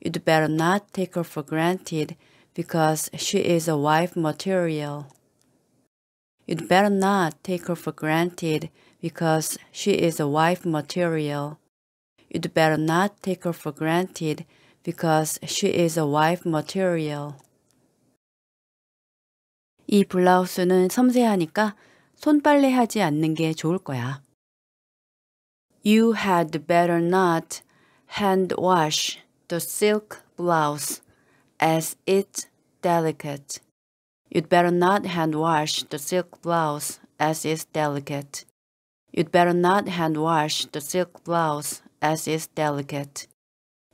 S1: You'd better not take her for granted because she is a wife material. You'd better not take her for granted because she is a wife material. You'd better not take her for granted because she is a wife material. 이 블라우스는 섬세하니까 손빨래 하지 않는 게 좋을 거야. You had better not hand wash the silk blouse as it's delicate. You'd better not hand wash the silk blouse as it's delicate. You'd better not hand wash the silk blouse as it's delicate.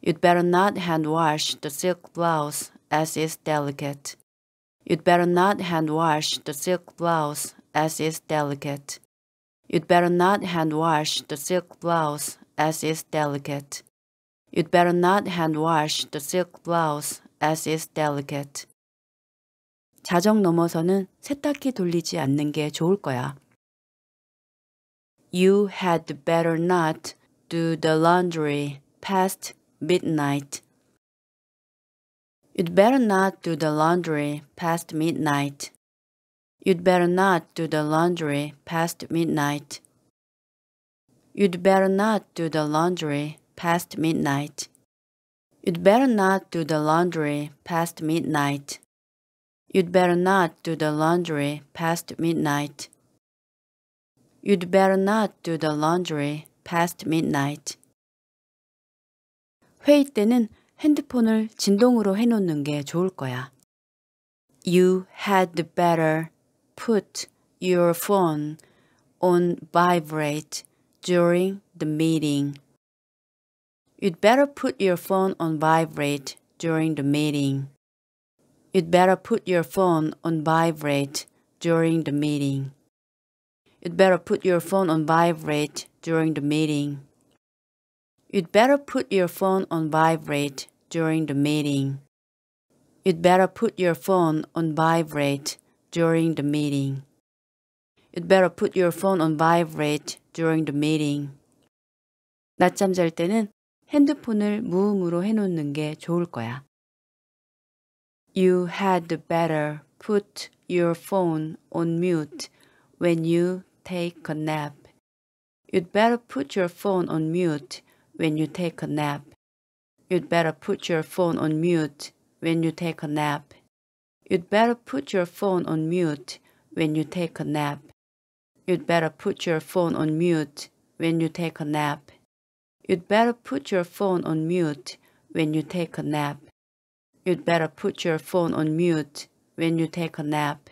S1: You'd better not hand wash the silk blouse as it's delicate. You'd better not hand wash the silk blouse as is delicate. You'd better not hand wash the silk blouse as is delicate. You'd better not hand wash the silk blouse as is delicate. 자정 넘어서는 세탁기 돌리지 않는 게 좋을 거야. You had better not do the laundry past midnight. You'd better not do the laundry past midnight. You'd better not do the laundry past midnight. You'd better not do the laundry past midnight. You'd better not do the laundry past midnight. You'd better not do the laundry past midnight. You'd better not do the laundry past midnight. 회의 때는 핸드폰을 진동으로 해놓는 게 좋을 거야. You had better put your phone on vibrate during the meeting. You'd better put your phone on vibrate during the meeting. You'd better put your phone on vibrate during the meeting. You'd better put your phone on vibrate during the meeting. You'd better put your phone on vibrate during the meeting. You'd better put your phone on vibrate during the meeting. You'd better put your phone on vibrate during the meeting. 낮잠 잘 때는 핸드폰을 무음으로 해놓는 게 좋을 거야. You had better put your phone on mute when you take a nap. You'd better put your phone on mute when you take a nap. You'd better put your phone on mute when you take a nap. You'd better put your phone on mute when you take a nap. You'd better put your phone on mute when you take a nap. You'd better put your phone on mute when you take a nap. You'd better put your phone on mute when you take a nap.